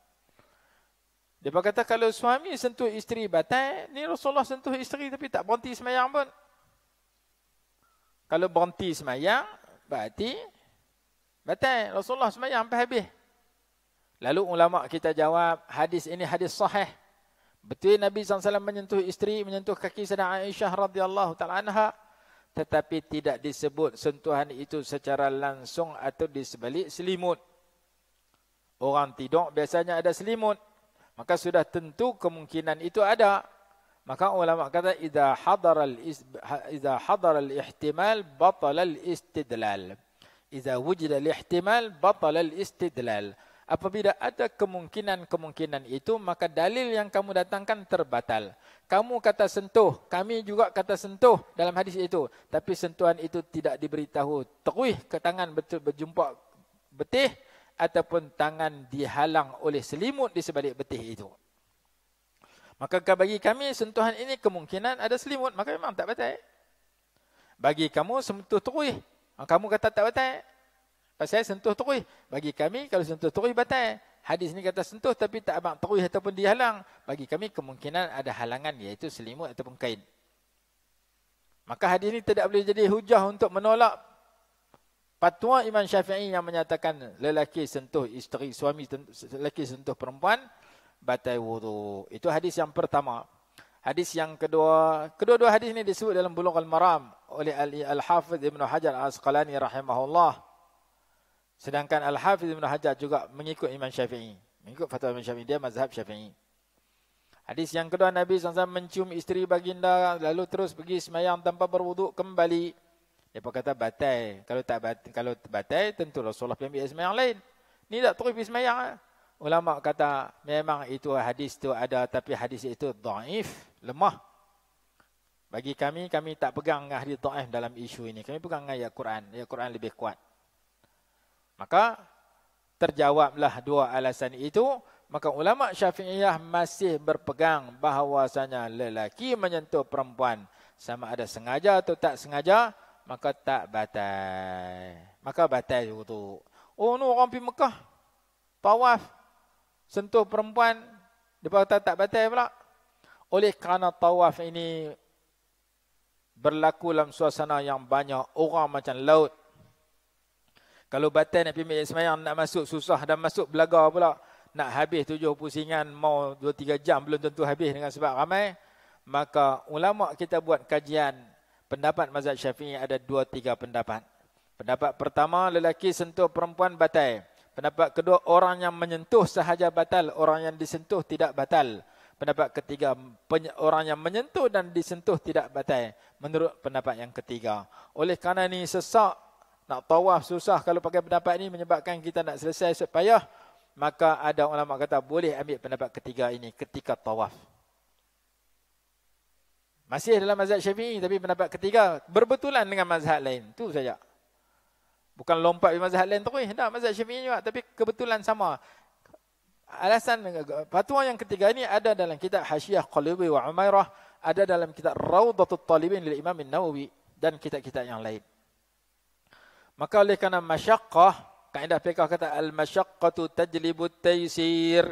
Dia berkata, kalau suami sentuh isteri batal, ni Rasulullah sentuh isteri tapi tak berhenti sembahyang pun. Kalau berhenti sembahyang, berarti batal. Rasulullah sembahyang sampai habis. Lalu ulama kita jawab, hadis ini hadis sahih. Betul Nabi SAW menyentuh isteri, menyentuh kaki Sayyidina Aisyah radhiyallahu ta'ala anha tetapi tidak disebut sentuhan itu secara langsung atau di sebalik selimut. Orang tidur biasanya ada selimut. Maka sudah tentu kemungkinan itu ada. Maka ulama kata idza hadar al idza hadar al ihtimal batal al istidlal. Idza wujida al ihtimal batal al istidlal. Apabila ada kemungkinan-kemungkinan itu, maka dalil yang kamu datangkan terbatal. Kamu kata sentuh, kami juga kata sentuh dalam hadis itu. Tapi sentuhan itu tidak diberitahu. Teruih ke tangan berjumpa betih ataupun tangan dihalang oleh selimut di sebalik betih itu. Maka bagi kami sentuhan ini kemungkinan ada selimut. Maka memang tak batal. Bagi kamu sentuh teruih. Kamu kata tak batal. Pasal sentuh terus. Bagi kami kalau sentuh terus batal. Hadis ni kata sentuh tapi tak abang terus ataupun dihalang. Bagi kami kemungkinan ada halangan iaitu selimut ataupun kain. Maka hadis ni tidak boleh jadi hujah untuk menolak fatwa Imam Syafi'i yang menyatakan lelaki sentuh isteri suami lelaki sentuh perempuan batal wudu. Itu hadis yang pertama. Hadis yang kedua, kedua-dua hadis ini disebut dalam Bulughul Maram oleh Al-Hafiz Ibn Hajar Al-Asqalani rahimahullah. Sedangkan Al-Hafiz Ibn Hajar juga mengikut Imam Syafi'i. Mengikut fatwa Imam Syafi'i, dia mazhab Syafi'i. Hadis yang kedua, Nabi SAW mencium isteri baginda, lalu terus pergi semayang tanpa berwuduk kembali. Dia pun kata batai. Kalau tak batai, kalau batai tentu Rasulullah pun ambil semayang lain. Ini tak terus pergi semayang. Ah. Ulama kata, memang itu hadis itu ada, tapi hadis itu daif, lemah. Bagi kami, kami tak pegang hadis ta'if dalam isu ini. Kami pegang ayat Quran. Ayat Quran lebih kuat. Maka terjawablah dua alasan itu. Maka ulama syafi'iyah masih berpegang bahawasanya lelaki menyentuh perempuan. Sama ada sengaja atau tak sengaja, maka tak batal. Maka batal juga tu. Oh, ni orang pergi Mekah. Tawaf. Sentuh perempuan. Dia kata tak batal pula. Oleh kerana tawaf ini berlaku dalam suasana yang banyak orang macam laut. Kalau batal nak pergi semayang nak masuk susah dan masuk belaga pula. Nak habis tujuh pusingan mau dua tiga jam belum tentu habis dengan sebab ramai. Maka ulama kita buat kajian pendapat mazhab syafi'i ada dua tiga pendapat. Pendapat pertama lelaki sentuh perempuan batal. Pendapat kedua orang yang menyentuh sahaja batal. Orang yang disentuh tidak batal. Pendapat ketiga, orang yang menyentuh dan disentuh tidak batal. Menurut pendapat yang ketiga. Oleh kerana ini sesak nak tawaf susah kalau pakai pendapat ini menyebabkan kita nak selesai supaya maka ada ulama kata boleh ambil pendapat ketiga ini ketika tawaf masih dalam mazhab Syafi'i tapi pendapat ketiga berbetulan dengan mazhab lain tu saja bukan lompat di mazhab lain terus dah mazhab Syafi'i juga tapi kebetulan sama alasan fatwa yang ketiga ini ada dalam kitab Hasyiah Qalibi wa Umairah ada dalam kitab Raudatul Talibin lil Imam An-Nawawi dan kitab-kitab yang lain. Maka oleh kerana masyakkah, kaedah fiqah kata al tu tajlibu taysir.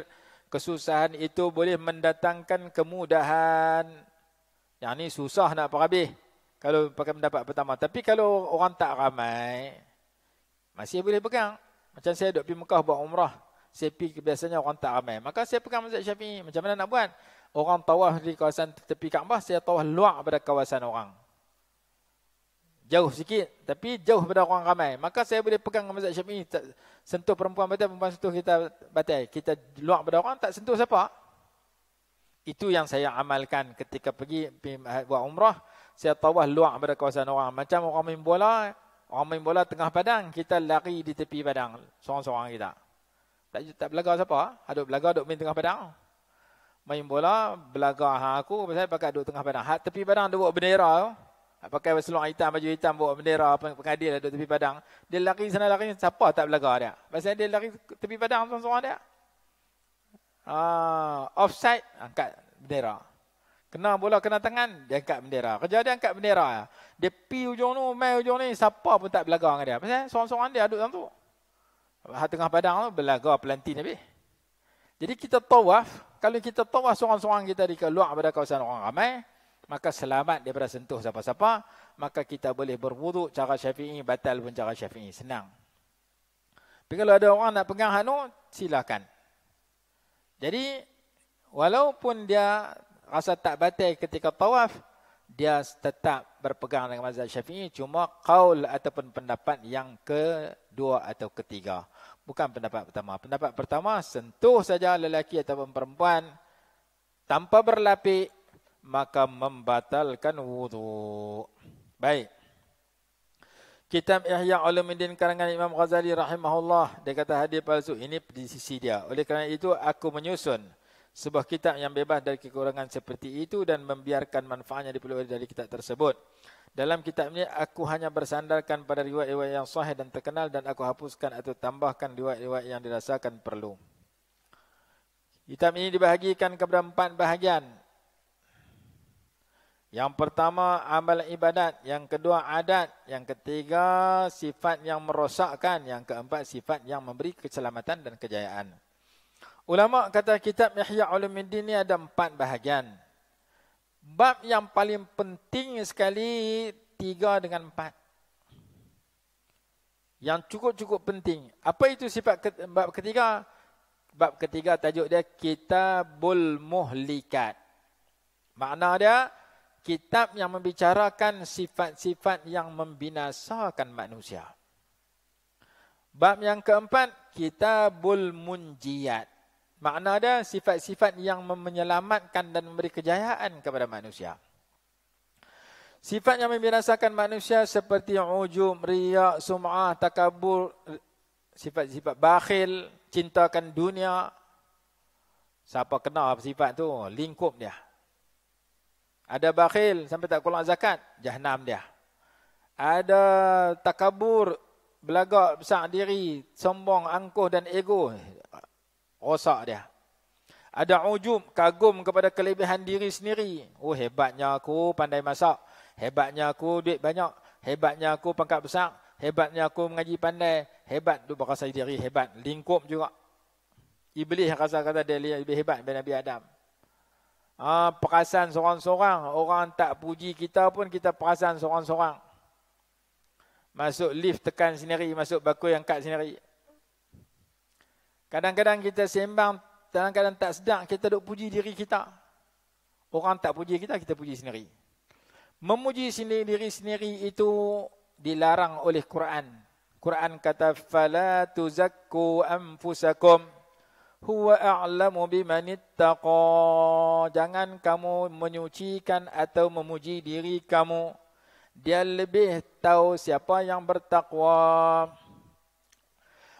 Kesusahan itu boleh mendatangkan kemudahan. Yang ni susah nak perhabis. Kalau pakai pendapat pertama. Tapi kalau orang tak ramai, masih boleh pegang. Macam saya duduk pergi Mekah buat umrah. Saya pergi biasanya orang tak ramai. Maka saya pegang Mazat Syafi'i. Macam mana nak buat? Orang tawah di kawasan tepi Kaabah, saya tawah luar pada kawasan orang jauh sikit tapi jauh pada orang ramai maka saya boleh pegang mazhab Syafi'i sentuh perempuan batal perempuan sentuh kita batal kita luar pada orang tak sentuh siapa itu yang saya amalkan ketika pergi buat umrah saya tawaf luar pada kawasan orang macam orang main bola orang main bola tengah padang kita lari di tepi padang seorang-seorang kita tak tak belaga siapa Aduk belaga aduk main tengah padang main bola belaga ha aku pasal pakai aduk tengah padang hak tepi padang duk bendera tu Ah, pakai seluar hitam, baju hitam, bawa bendera, pengadil ada lah tepi padang. Dia lari sana lari, siapa tak belaga dia? Pasal dia lari tepi padang seorang-seorang dia. Ah, offside, angkat bendera. Kena bola, kena tangan, dia angkat bendera. Kerja dia angkat bendera. Dia pi hujung tu, mai hujung ni, siapa pun tak belaga dengan dia. Pasal seorang-seorang dia duduk dalam tu. Hat tengah padang tu, belaga pelantin Nabi. Jadi kita tawaf, kalau kita tawaf seorang-seorang kita di keluar pada kawasan orang ramai, maka selamat daripada sentuh siapa-siapa maka kita boleh berwuduk cara syafi'i batal pun cara syafi'i senang tapi kalau ada orang nak pegang hanu silakan jadi walaupun dia rasa tak batal ketika tawaf dia tetap berpegang dengan mazhab syafi'i cuma qaul ataupun pendapat yang kedua atau ketiga bukan pendapat pertama pendapat pertama sentuh saja lelaki ataupun perempuan tanpa berlapik maka membatalkan wudu. Baik. Kitab Ihya Ulumuddin karangan Imam Ghazali rahimahullah dia kata hadis palsu ini di sisi dia. Oleh kerana itu aku menyusun sebuah kitab yang bebas dari kekurangan seperti itu dan membiarkan manfaatnya dipelajari dari kitab tersebut. Dalam kitab ini aku hanya bersandarkan pada riwayat-riwayat yang sahih dan terkenal dan aku hapuskan atau tambahkan riwayat-riwayat yang dirasakan perlu. Kitab ini dibahagikan kepada empat bahagian. Yang pertama amal ibadat, yang kedua adat, yang ketiga sifat yang merosakkan, yang keempat sifat yang memberi keselamatan dan kejayaan. Ulama kata kitab Ihya Ulumuddin ini ada empat bahagian. Bab yang paling penting sekali tiga dengan empat. Yang cukup-cukup penting. Apa itu sifat ke- bab ketiga? Bab ketiga tajuk dia Kitabul Muhlikat. Makna dia, kitab yang membicarakan sifat-sifat yang membinasakan manusia. Bab yang keempat, kitabul munjiat. Makna dia sifat-sifat yang menyelamatkan dan memberi kejayaan kepada manusia. Sifat yang membinasakan manusia seperti ujub, riak, sum'ah, takabur, sifat-sifat bakhil, cintakan dunia. Siapa kenal sifat tu? Lingkup dia. Ada bakhil sampai tak keluar zakat, jahanam dia. Ada takabur, belagak besar diri, sombong, angkuh dan ego, rosak dia. Ada ujub, kagum kepada kelebihan diri sendiri. Oh hebatnya aku pandai masak, hebatnya aku duit banyak, hebatnya aku pangkat besar, hebatnya aku mengaji pandai, hebat tu berasa diri hebat, lingkup juga. Iblis rasa kata dia lebih hebat dari Nabi Adam. Ah, ha, perasan seorang-seorang. Orang tak puji kita pun kita perasan seorang-seorang. Masuk lift tekan sendiri. Masuk bakul yang kat sendiri. Kadang-kadang kita sembang. Kadang-kadang tak sedang. Kita duk puji diri kita. Orang tak puji kita, kita puji sendiri. Memuji sendiri diri sendiri itu dilarang oleh Quran. Quran kata, فَلَا تُزَكُوا أَنفُسَكُمْ huwa a'lamu biman ittaqa. Jangan kamu menyucikan atau memuji diri kamu. Dia lebih tahu siapa yang bertakwa.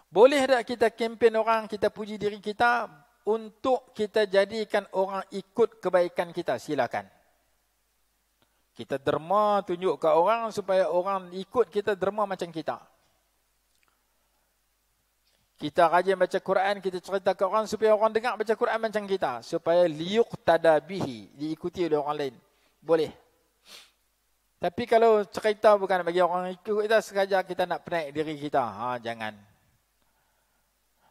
Boleh tak kita kempen orang, kita puji diri kita untuk kita jadikan orang ikut kebaikan kita? Silakan. Kita derma tunjuk ke orang supaya orang ikut kita derma macam kita. Kita rajin baca Quran, kita cerita ke orang supaya orang dengar baca Quran macam kita. Supaya liuk tadabihi, diikuti oleh orang lain. Boleh. Tapi kalau cerita bukan bagi orang ikut kita, sekaja kita nak penaik diri kita. Ha, jangan.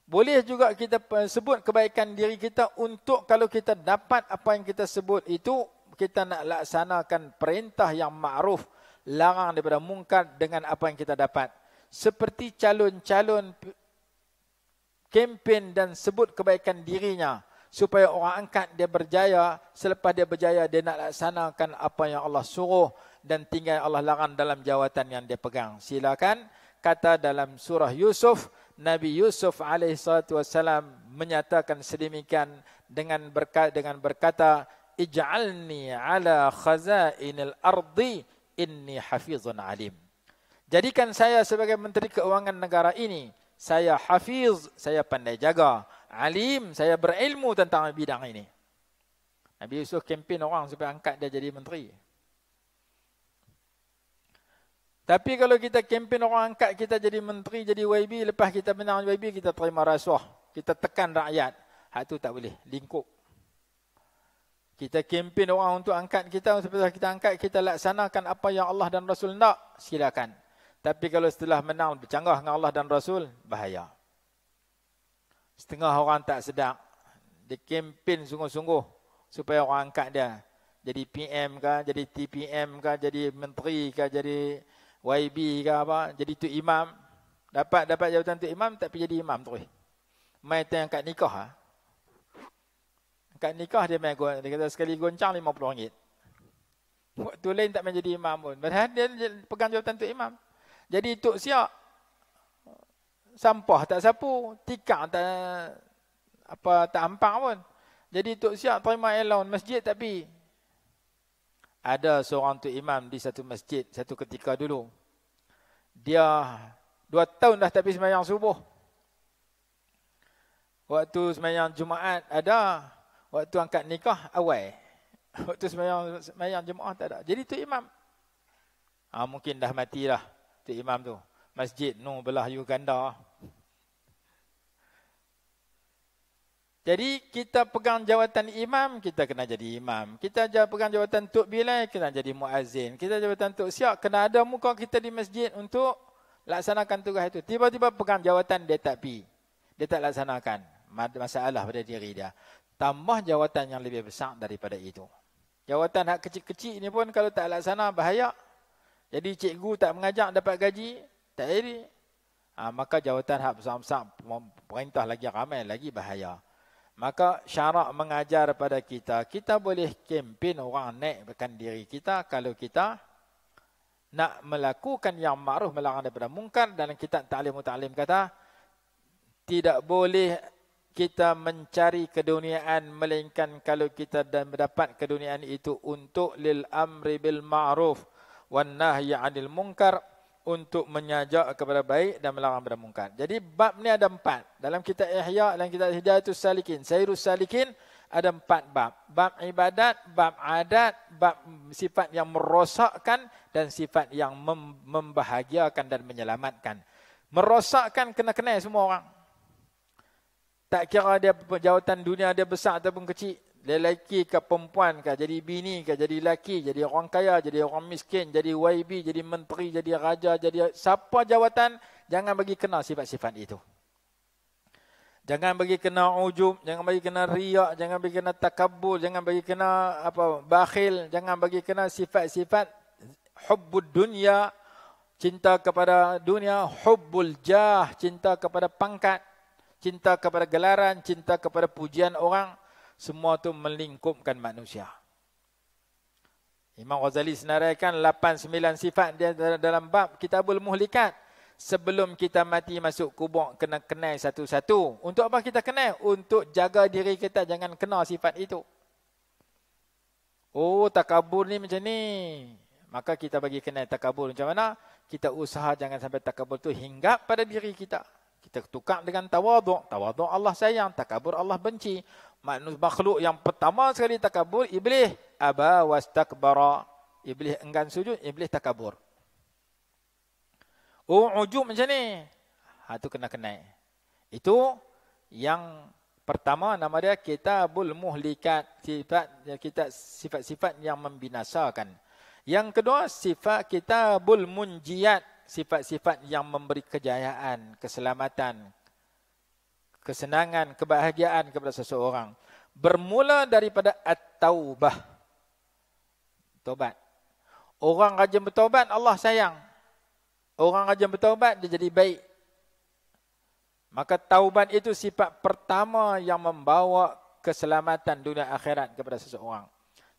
Boleh juga kita sebut kebaikan diri kita untuk kalau kita dapat apa yang kita sebut itu, kita nak laksanakan perintah yang ma'ruf, larang daripada mungkar dengan apa yang kita dapat. Seperti calon-calon kempen dan sebut kebaikan dirinya supaya orang angkat dia berjaya selepas dia berjaya dia nak laksanakan apa yang Allah suruh dan tinggal Allah larang dalam jawatan yang dia pegang silakan kata dalam surah Yusuf Nabi Yusuf alaihi menyatakan sedemikian dengan berkata dengan berkata ij'alni ala khazainil ardi inni hafizun alim jadikan saya sebagai menteri keuangan negara ini saya hafiz, saya pandai jaga. Alim, saya berilmu tentang bidang ini. Nabi Yusuf kempen orang supaya angkat dia jadi menteri. Tapi kalau kita kempen orang angkat kita jadi menteri, jadi YB, lepas kita menang YB, kita terima rasuah. Kita tekan rakyat. Hak tu tak boleh. Lingkup. Kita kempen orang untuk angkat kita, supaya kita angkat, kita laksanakan apa yang Allah dan Rasul nak. Silakan. Tapi kalau setelah menang bercanggah dengan Allah dan Rasul, bahaya. Setengah orang tak sedap. Dia kempen sungguh-sungguh supaya orang angkat dia. Jadi PM kah, jadi TPM kah, jadi menteri kah, jadi YB kah apa, jadi tu imam. Dapat dapat jawatan tu imam tapi jadi imam terus. Main tu angkat nikah ah. Angkat nikah dia main mai dia kata sekali goncang RM50. Waktu lain tak menjadi imam pun. Padahal dia pegang jawatan tu imam. Jadi Tok Siak sampah tak sapu, tikar tak apa tak hampang pun. Jadi Tok Siak terima allowance masjid tapi ada seorang tu imam di satu masjid satu ketika dulu. Dia dua tahun dah tapi sembahyang subuh. Waktu sembahyang Jumaat ada, waktu angkat nikah awal. [laughs] Waktu sembahyang sembahyang Jumaat tak ada. Jadi tu imam. Ah ha, mungkin dah matilah. Tok Imam tu. Masjid Nu belah Uganda. Jadi kita pegang jawatan imam, kita kena jadi imam. Kita pegang jawatan Tok Bilai, kena jadi muazzin. Kita jawatan Tok Siak, kena ada muka kita di masjid untuk laksanakan tugas itu. Tiba-tiba pegang jawatan dia tak pergi. Dia tak laksanakan. Masalah pada diri dia. Tambah jawatan yang lebih besar daripada itu. Jawatan hak kecil-kecil ini pun kalau tak laksana Bahaya. Jadi cikgu tak mengajar dapat gaji, tak jadi. Ha, maka jawatan hak besar-besar perintah lagi ramai lagi bahaya. Maka syarak mengajar pada kita, kita boleh kempen orang naikkan diri kita kalau kita nak melakukan yang ma'ruf melarang daripada mungkar dan kita ta'lim-ta'lim kata tidak boleh kita mencari keduniaan melainkan kalau kita dan mendapat keduniaan itu untuk lil amri bil ma'ruf wan nahyi 'anil munkar untuk menyajak kepada baik dan melarang kepada mungkar. Jadi bab ni ada empat. Dalam kitab Ihya dan kitab Hidayatul Salikin, Sayyidul Salikin ada empat bab. Bab ibadat, bab adat, bab sifat yang merosakkan dan sifat yang mem- membahagiakan dan menyelamatkan. Merosakkan kena-kena semua orang. Tak kira dia jawatan dunia dia besar ataupun kecil lelaki ke perempuan ke jadi bini ke jadi laki, jadi orang kaya jadi orang miskin jadi YB jadi menteri jadi raja jadi siapa jawatan jangan bagi kenal sifat-sifat itu jangan bagi kenal ujub jangan bagi kenal riak jangan bagi kenal takabbur jangan bagi kenal apa bakhil jangan bagi kenal sifat-sifat hubbud dunya cinta kepada dunia hubbul jah cinta kepada pangkat cinta kepada gelaran cinta kepada pujian orang semua tu melingkupkan manusia. Imam Ghazali senaraikan 8-9 sifat dia dalam bab kitabul muhlikat. Sebelum kita mati masuk kubur, kena kenal satu-satu. Untuk apa kita kenal? Untuk jaga diri kita, jangan kenal sifat itu. Oh, takabur ni macam ni. Maka kita bagi kenal takabur macam mana? Kita usaha jangan sampai takabur tu hingga pada diri kita. Kita tukar dengan tawaduk. Tawaduk Allah sayang, takabur Allah benci manusia makhluk yang pertama sekali takabur iblis aba wastakbara iblis enggan sujud iblis takabur oh ujub macam ni ha tu kena kenai itu yang pertama nama dia kitabul muhlikat sifat kita sifat-sifat yang membinasakan yang kedua sifat kitabul munjiat sifat-sifat yang memberi kejayaan keselamatan kesenangan, kebahagiaan kepada seseorang. Bermula daripada at-taubah. Tobat. Orang rajin bertaubat Allah sayang. Orang rajin bertaubat dia jadi baik. Maka taubat itu sifat pertama yang membawa keselamatan dunia akhirat kepada seseorang.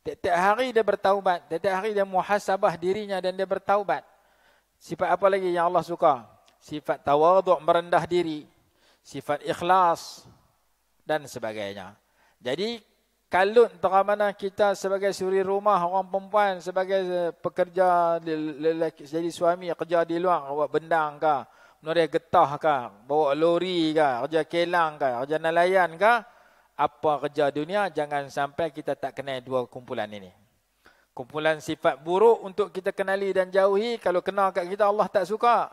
Tiap-tiap hari dia bertaubat, tiap-tiap hari dia muhasabah dirinya dan dia bertaubat. Sifat apa lagi yang Allah suka? Sifat tawaduk merendah diri sifat ikhlas dan sebagainya. Jadi kalau antara mana kita sebagai suri rumah orang perempuan sebagai eh, pekerja lelaki jadi suami kerja di luar bawa bendang ke, menoreh getah ke, bawa lori ke, kerja kelang ke, kerja nelayan ke, apa kerja dunia jangan sampai kita tak kenal dua kumpulan ini. Kumpulan sifat buruk untuk kita kenali dan jauhi kalau kenal kat kita Allah tak suka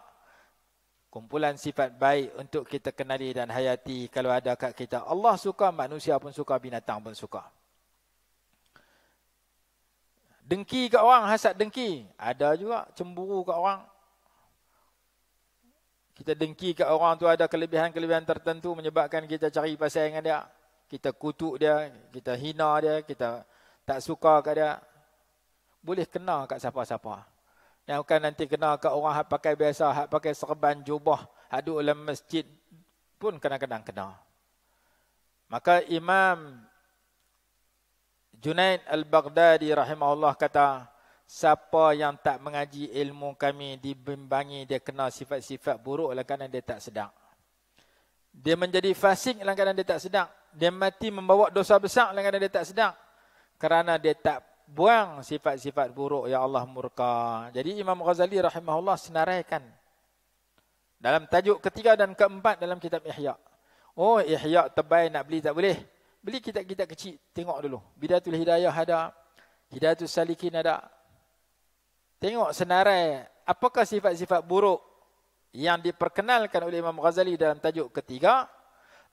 kumpulan sifat baik untuk kita kenali dan hayati kalau ada kat kita. Allah suka, manusia pun suka, binatang pun suka. Dengki ke orang, hasad dengki. Ada juga cemburu ke orang. Kita dengki ke orang tu ada kelebihan-kelebihan tertentu menyebabkan kita cari pasal dengan dia. Kita kutuk dia, kita hina dia, kita tak suka ke dia. Boleh kena kat siapa-siapa. Yang akan nanti kena ke orang hak pakai biasa, hak pakai serban jubah, hak duduk dalam masjid pun kadang-kadang kena. Maka Imam Junaid Al-Baghdadi rahimahullah kata, siapa yang tak mengaji ilmu kami dibimbangi dia kena sifat-sifat buruk dalam keadaan dia tak sedang Dia menjadi fasik dalam keadaan dia tak sedang Dia mati membawa dosa besar dalam keadaan dia tak sedang Kerana dia tak buang sifat-sifat buruk ya Allah murka. Jadi Imam Ghazali rahimahullah senaraikan dalam tajuk ketiga dan keempat dalam kitab Ihya. Oh Ihya tebal nak beli tak boleh. Beli kitab-kitab kecil tengok dulu. Bidatul Hidayah ada. Hidayatul Salikin ada. Tengok senarai apakah sifat-sifat buruk yang diperkenalkan oleh Imam Ghazali dalam tajuk ketiga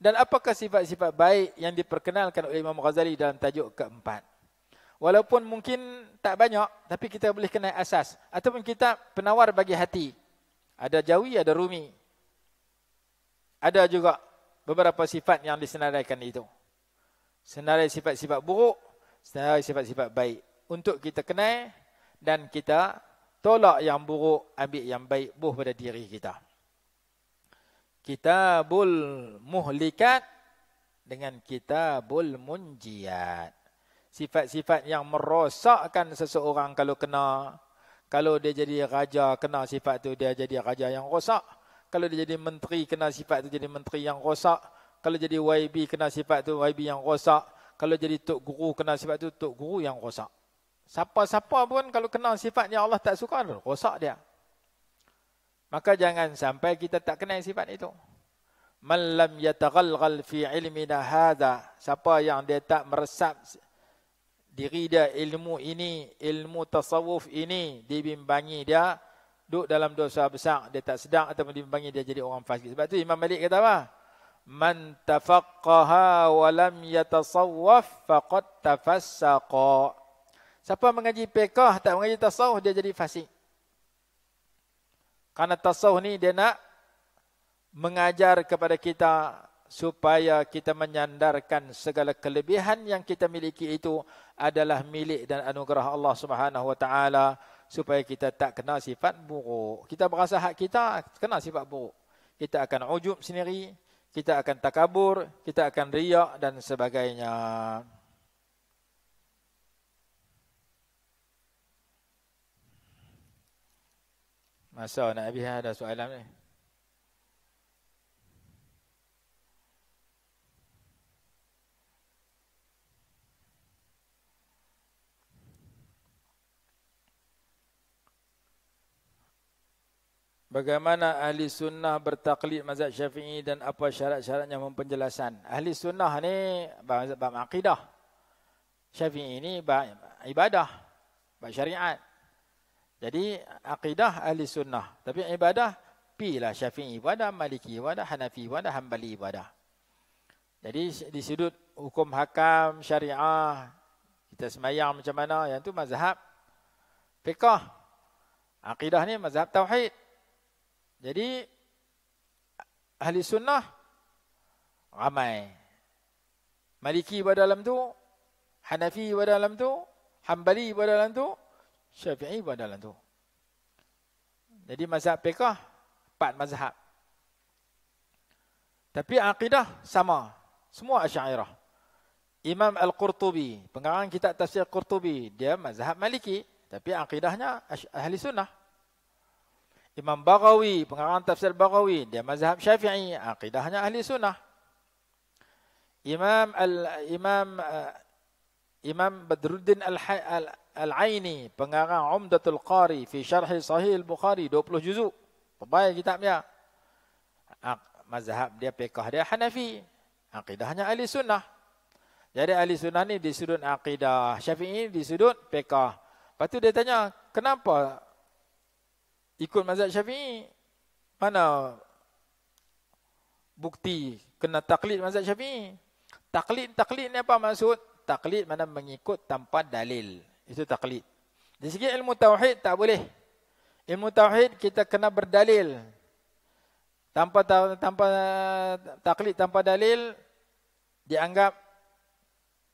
dan apakah sifat-sifat baik yang diperkenalkan oleh Imam Ghazali dalam tajuk keempat. Walaupun mungkin tak banyak, tapi kita boleh kenal asas. Ataupun kita penawar bagi hati. Ada jawi, ada rumi. Ada juga beberapa sifat yang disenaraikan itu. Senarai sifat-sifat buruk, senarai sifat-sifat baik. Untuk kita kenal dan kita tolak yang buruk, ambil yang baik buh pada diri kita. Kita bul muhlikat dengan kita bul munjiat sifat-sifat yang merosakkan seseorang kalau kena. Kalau dia jadi raja kena sifat tu dia jadi raja yang rosak. Kalau dia jadi menteri kena sifat tu jadi menteri yang rosak. Kalau jadi YB kena sifat tu YB yang rosak. Kalau jadi tok guru kena sifat tu tok guru yang rosak. Siapa-siapa pun kalau kena sifat yang Allah tak suka, rosak dia. Maka jangan sampai kita tak kenal sifat itu. Man lam yataghalghal fi ilmina hadha. Siapa yang dia tak meresap diri dia ilmu ini, ilmu tasawuf ini dibimbangi dia duduk dalam dosa besar, dia tak sedar atau dibimbangi dia jadi orang fasik. Sebab tu Imam Malik kata apa? Man tafaqqaha wa lam yatasawwaf faqad tafassaqa. Siapa mengaji fiqh tak mengaji tasawuf dia jadi fasik. Karena tasawuf ni dia nak mengajar kepada kita supaya kita menyandarkan segala kelebihan yang kita miliki itu adalah milik dan anugerah Allah Subhanahu wa taala supaya kita tak kena sifat buruk. Kita berasa hak kita kena sifat buruk. Kita akan ujub sendiri, kita akan takabur, kita akan riak dan sebagainya. Masa nak habis ada soalan ni. Eh? Bagaimana ahli sunnah bertaklid mazhab syafi'i dan apa syarat-syaratnya mempenjelasan. Ahli sunnah ni bahasa bahasa akidah. Syafi'i ni bab ibadah. Bab syariat. Jadi akidah ahli sunnah. Tapi ibadah, pilah syafi'i ibadah, maliki ibadah, hanafi ibadah, hambali ibadah. Jadi di sudut hukum hakam, syariah, kita semayang macam mana, yang tu mazhab fiqah. Akidah ni mazhab tauhid. Jadi ahli sunnah ramai. Maliki pada dalam tu, Hanafi pada dalam tu, Hambali pada dalam tu, Syafi'i pada dalam tu. Jadi mazhab Pekah, empat mazhab. Tapi akidah sama. Semua asyairah. Imam Al-Qurtubi, pengarang kitab tafsir Qurtubi, dia mazhab maliki. Tapi akidahnya ahli sunnah. Imam Bagawi, pengarang tafsir Bagawi dia mazhab Syafi'i, akidahnya ahli sunnah. Imam al Imam uh, Imam Badruddin al, al, al Aini, pengarang Umdatul Qari fi Syarh Sahih al Bukhari 20 juzuk. Tebal kitabnya. Ah, mazhab dia pekah dia Hanafi. Akidahnya ahli sunnah. Jadi ahli sunnah ni di sudut akidah, Syafi'i di sudut pekah. Lepas tu dia tanya, kenapa ikut mazhab syafi'i mana bukti kena taklid mazhab syafi'i taklid taklid ni apa maksud taklid mana mengikut tanpa dalil itu taklid di segi ilmu tauhid tak boleh ilmu tauhid kita kena berdalil tanpa tanpa taklid tanpa dalil dianggap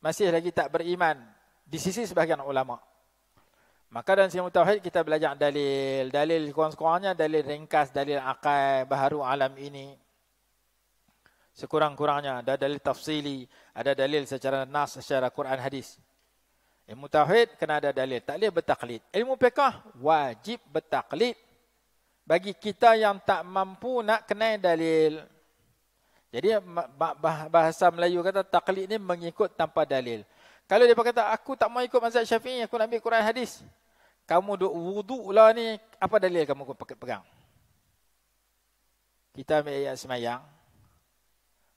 masih lagi tak beriman di sisi sebahagian ulama' Maka dalam sinar tauhid kita belajar dalil. Dalil sekurang-kurangnya dalil ringkas, dalil akal baharu alam ini. Sekurang-kurangnya ada dalil tafsili, ada dalil secara nas, secara Quran hadis. Ilmu tauhid kena ada dalil, tak boleh bertaklid. Ilmu fiqh wajib bertaklid. Bagi kita yang tak mampu nak kenai dalil. Jadi bahasa Melayu kata taklid ni mengikut tanpa dalil. Kalau dia kata aku tak mau ikut mazhab Syafi'i, aku nak ambil Quran hadis kamu duk wuduk lah ni, apa dalil kamu pakai pegang? Kita ambil ayat semayang.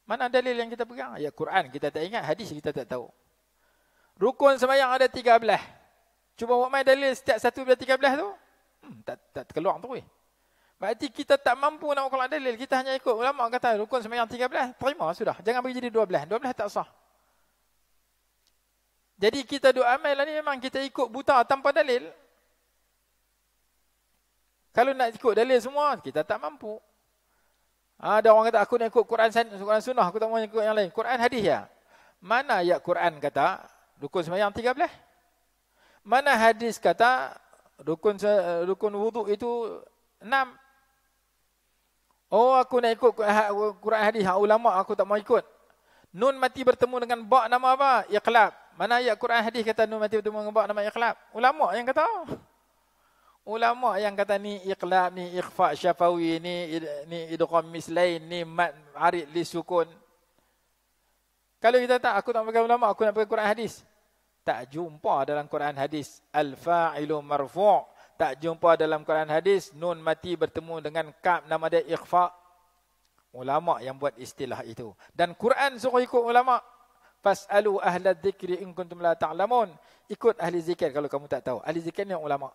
Mana dalil yang kita pegang? Ayat Quran, kita tak ingat. Hadis kita tak tahu. Rukun semayang ada tiga belah. Cuba buat main dalil setiap satu dari tiga belah tu. Hmm, tak, tak terkeluar tu. Eh. Berarti kita tak mampu nak ukulak dalil. Kita hanya ikut ulama kata rukun semayang tiga belah. Terima sudah. Jangan bagi jadi dua belah. Dua belah tak sah. Jadi kita doa amal lah ni memang kita ikut buta tanpa dalil. Kalau nak ikut dalil semua, kita tak mampu. Ada orang kata, aku nak ikut Quran, Quran sunnah, aku tak mahu ikut yang lain. Quran hadis ya? Mana ayat Quran kata, dukun semayang tiga 13? Mana hadis kata, dukun dukun wuduk itu enam. Oh, aku nak ikut ha-, Quran hadis, hak ulama aku tak mau ikut. Nun mati bertemu dengan bak nama apa? Iqlab. Mana ayat Quran hadis kata nun mati bertemu dengan bak nama Iqlab? Ulama yang kata. Oh ulama yang kata ni iqlab ni ikhfa syafawi ni ni idgham mislain ni mad arid li sukun kalau kita tak aku tak pakai ulama aku nak pakai Quran hadis tak jumpa dalam Quran hadis al fa'ilu marfu tak jumpa dalam Quran hadis nun mati bertemu dengan kaf nama dia ikhfa ulama yang buat istilah itu dan Quran suruh ikut ulama fasalu ahla dzikri in kuntum la ta'lamun ikut ahli zikir kalau kamu tak tahu ahli zikir ni ulama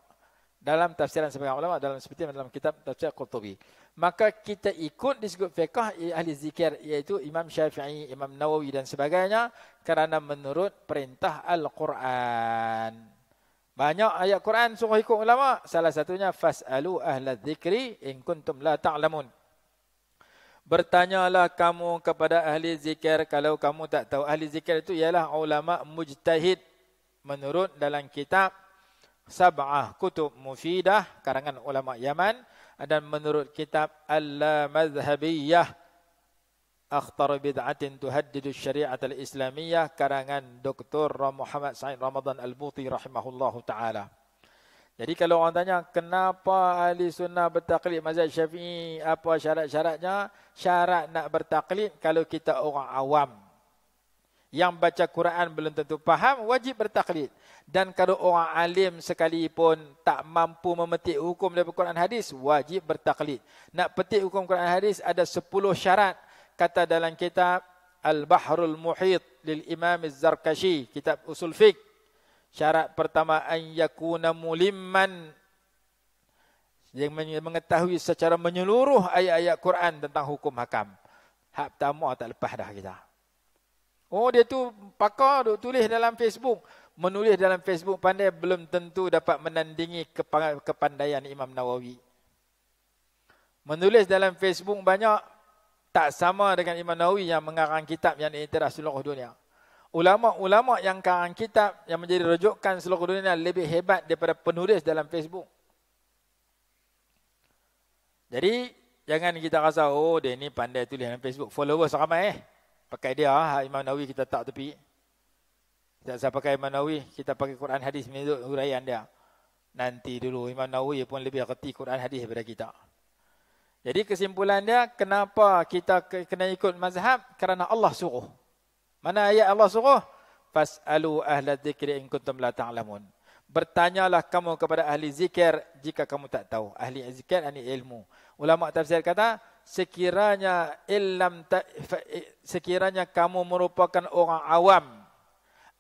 dalam tafsiran sebagai ulama dalam seperti dalam kitab tafsir Qurtubi. Maka kita ikut disebut fiqah ahli zikir iaitu Imam Syafi'i, Imam Nawawi dan sebagainya kerana menurut perintah Al-Quran. Banyak ayat Quran suruh ikut ulama. Salah satunya fasalu ahli zikri in kuntum la ta'lamun. Bertanyalah kamu kepada ahli zikir kalau kamu tak tahu. Ahli zikir itu ialah ulama mujtahid menurut dalam kitab sab'ah kutub mufidah karangan ulama Yaman dan menurut kitab Al-Madhhabiyah Akhtar bid'atin tuhaddidu syari'at al-Islamiyah karangan Dr. Muhammad Said Ramadan Al-Buti rahimahullahu taala. Jadi kalau orang tanya kenapa ahli sunnah bertaklid mazhab Syafi'i, apa syarat-syaratnya? Syarat nak bertaklid kalau kita orang awam yang baca Quran belum tentu faham wajib bertaklid dan kalau orang alim sekalipun tak mampu memetik hukum dari Quran hadis wajib bertaklid nak petik hukum Quran hadis ada 10 syarat kata dalam kitab Al Bahrul Muhit lil Imam Az-Zarkashi kitab usul fiqh syarat pertama an yakuna mulimman yang mengetahui secara menyeluruh ayat-ayat Quran tentang hukum hakam hak pertama tak lepas dah kita oh dia tu pakar duk tulis dalam Facebook menulis dalam Facebook pandai belum tentu dapat menandingi kepandaian Imam Nawawi. Menulis dalam Facebook banyak tak sama dengan Imam Nawawi yang mengarang kitab yang diiktiraf seluruh dunia. Ulama-ulama yang karang kitab yang menjadi rujukan seluruh dunia lebih hebat daripada penulis dalam Facebook. Jadi jangan kita rasa oh dia ni pandai tulis dalam Facebook. Followers ramai eh. Pakai dia ah, Imam Nawawi kita tak tepi. Tak saya pakai Imam Nawawi, kita pakai Quran hadis menurut huraian dia. Nanti dulu Imam Nawawi pun lebih reti Quran hadis daripada kita. Jadi kesimpulan dia, kenapa kita kena ikut mazhab? Kerana Allah suruh. Mana ayat Allah suruh? Fas'alu ahla zikri in kuntum la ta'lamun. Bertanyalah kamu kepada ahli zikir jika kamu tak tahu. Ahli zikir ini ilmu. Ulama tafsir kata, sekiranya ilam ta, sekiranya kamu merupakan orang awam,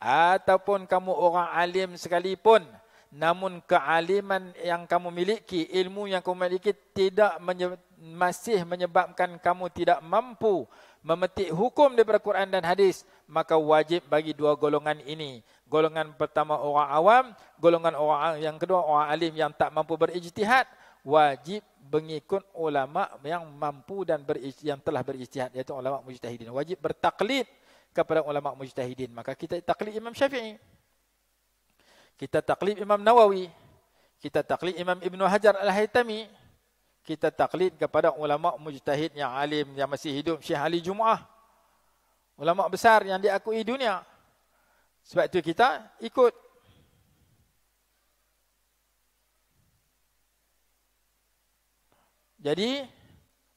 ataupun kamu orang alim sekalipun namun kealiman yang kamu miliki ilmu yang kamu miliki tidak menye- masih menyebabkan kamu tidak mampu memetik hukum daripada Quran dan hadis maka wajib bagi dua golongan ini golongan pertama orang awam golongan orang yang kedua orang alim yang tak mampu berijtihad wajib mengikut ulama yang mampu dan berijtihad, yang telah berijtihad iaitu ulama mujtahidin wajib bertaklid kepada ulama mujtahidin maka kita taklid Imam Syafi'i kita taklid Imam Nawawi kita taklid Imam Ibn Hajar Al-Haytami kita taklid kepada ulama mujtahid yang alim yang masih hidup Syekh Ali Jumaah ulama besar yang diakui dunia sebab itu kita ikut jadi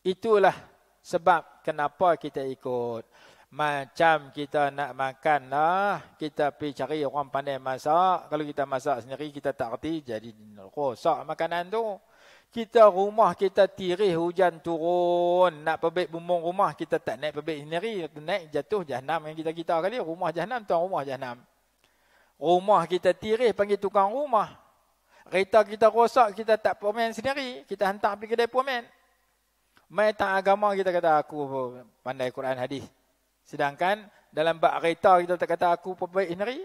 itulah sebab kenapa kita ikut macam kita nak makan lah, kita pergi cari orang pandai masak. Kalau kita masak sendiri, kita tak kerti jadi rosak makanan tu. Kita rumah kita tirih hujan turun, nak pebek bumbung rumah, kita tak naik pebek sendiri. Naik jatuh jahnam yang kita-kita kali, rumah jahnam, tuan rumah jahnam. Rumah kita tirih, panggil tukang rumah. Kereta kita rosak, kita tak pomen sendiri. Kita hantar pergi kedai pemen. Main tak agama, kita kata, aku pandai Quran hadis. Sedangkan dalam bak kereta kita tak kata aku perbaik sendiri.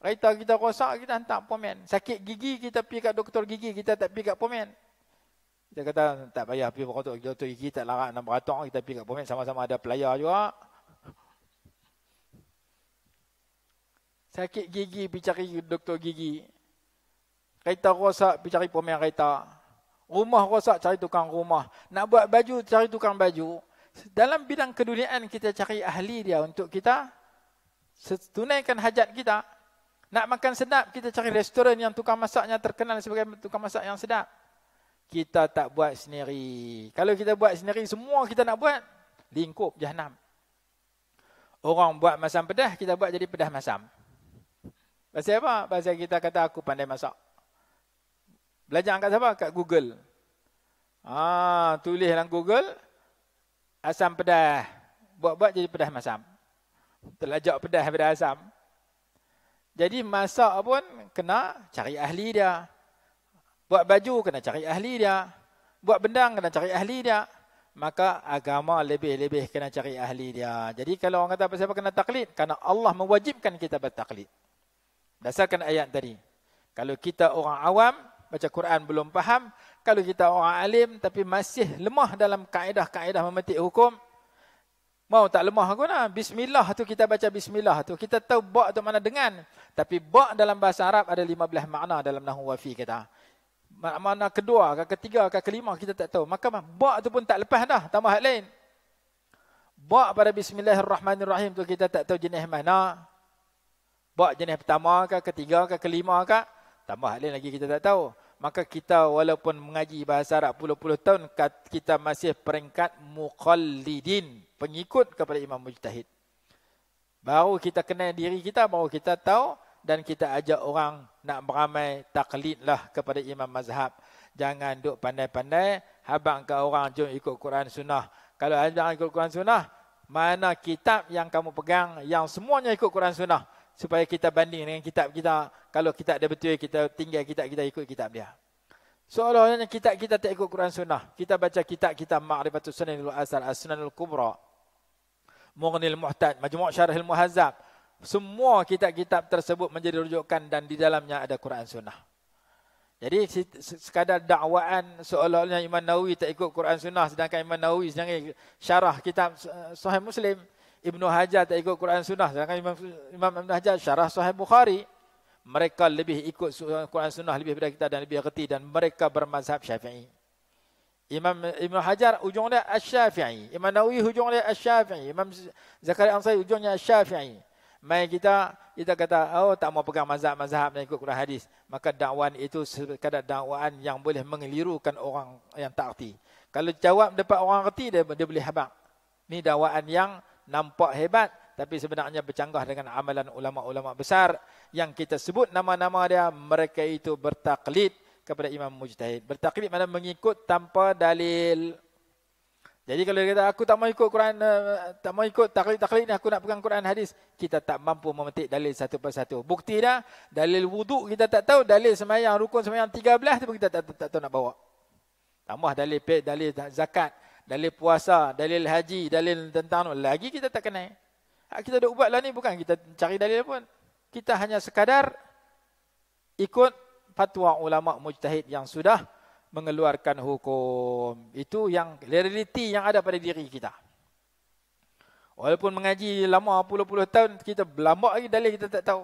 Kereta kita rosak kita hantar pomen. Sakit gigi kita pergi kat doktor gigi kita tak pergi kat pomen. Kita kata tak payah pergi kat doktor, doktor gigi tak larat nak beratur kita pergi kat pomen sama-sama ada pelayar juga. Sakit gigi pergi cari doktor gigi. Kereta rosak pergi cari pomen kereta. Rumah rosak cari tukang rumah. Nak buat baju cari tukang baju dalam bidang keduniaan kita cari ahli dia untuk kita setunaikan hajat kita. Nak makan sedap, kita cari restoran yang tukang masaknya terkenal sebagai tukang masak yang sedap. Kita tak buat sendiri. Kalau kita buat sendiri, semua kita nak buat, lingkup jahannam. Orang buat masam pedas, kita buat jadi pedas masam. Pasal apa? Pasal kita kata aku pandai masak. Belajar kat siapa? Kat Google. Ah, tulis dalam Google, asam pedas. Buat-buat jadi pedas masam. Terlajak pedas pada asam. Jadi masak pun kena cari ahli dia. Buat baju kena cari ahli dia. Buat bendang kena cari ahli dia. Maka agama lebih-lebih kena cari ahli dia. Jadi kalau orang kata apa siapa kena taklid. Kerana Allah mewajibkan kita bertaklid. Dasarkan ayat tadi. Kalau kita orang awam, baca Quran belum faham. Kalau kita orang alim tapi masih lemah dalam kaedah-kaedah memetik hukum, mau tak lemah aku nak. Bismillah tu kita baca bismillah tu. Kita tahu bak tu mana dengan. Tapi bak dalam bahasa Arab ada lima belah makna dalam nahu wafi kita. Makna kedua, ke ketiga, ke kelima kita tak tahu. Maka bak tu pun tak lepas dah. Tambah hal lain. Bak pada bismillahirrahmanirrahim tu kita tak tahu jenis mana. Bak jenis pertama ke ketiga ke kelima ke. Tambah hal lain lagi kita tak tahu maka kita walaupun mengaji bahasa Arab puluh-puluh tahun, kita masih peringkat muqallidin, pengikut kepada Imam Mujtahid. Baru kita kenal diri kita, baru kita tahu dan kita ajak orang nak beramai taklidlah kepada Imam Mazhab. Jangan duk pandai-pandai, habang ke orang jom ikut Quran Sunnah. Kalau anda ikut Quran Sunnah, mana kitab yang kamu pegang yang semuanya ikut Quran Sunnah? supaya kita banding dengan kitab kita kalau kita ada betul kita tinggal kita kita ikut kitab dia seolah-olahnya kitab kita tak ikut Quran Sunnah kita baca kitab kita Ma'rifatul Sunanul Asal As-Sunanul Kubra Mughnil Muhtad Majmu' Syarhil Muhazzab semua kitab-kitab tersebut menjadi rujukan dan di dalamnya ada Quran Sunnah jadi sekadar dakwaan seolah-olahnya Imam Nawawi tak ikut Quran Sunnah sedangkan Imam Nawawi sedang syarah kitab eh, Sahih Muslim Ibnu Hajar tak ikut Quran Sunnah, sedangkan Imam, Imam Ibn Hajar syarah Sahih Bukhari. Mereka lebih ikut Quran Sunnah lebih daripada kita dan lebih erti dan mereka bermazhab syafi'i. Imam Ibn Hajar ujung dia Asy-Syafi'i. Imam Nawawi ujung dia Asy-Syafi'i. Imam Zakaria Ansari ujungnya Asy-Syafi'i. Mereka kita kita kata oh tak mau pegang mazhab-mazhab dan ikut Quran hadis, maka dakwaan itu sekadar dakwaan yang boleh mengelirukan orang yang tak erti. Kalau jawab dapat orang kerti, dia, dia boleh habaq. Ini dakwaan yang nampak hebat tapi sebenarnya bercanggah dengan amalan ulama-ulama besar yang kita sebut nama-nama dia mereka itu bertaklid kepada imam mujtahid bertaklid mana mengikut tanpa dalil jadi kalau dia kata aku tak mau ikut Quran eh, tak mau ikut taklid-taklid ni aku nak pegang Quran hadis kita tak mampu memetik dalil satu persatu bukti dah dalil wuduk kita tak tahu dalil sembahyang rukun sembahyang 13 tu kita tak, tak, tak, tahu nak bawa tambah dalil pay, dalil zakat dalil puasa, dalil haji, dalil tentang lagi kita tak kenal. Hak kita dah ubatlah ni bukan kita cari dalil pun. Kita hanya sekadar ikut fatwa ulama mujtahid yang sudah mengeluarkan hukum. Itu yang reality yang ada pada diri kita. Walaupun mengaji lama puluh-puluh tahun, kita berlambak lagi dalil kita tak tahu.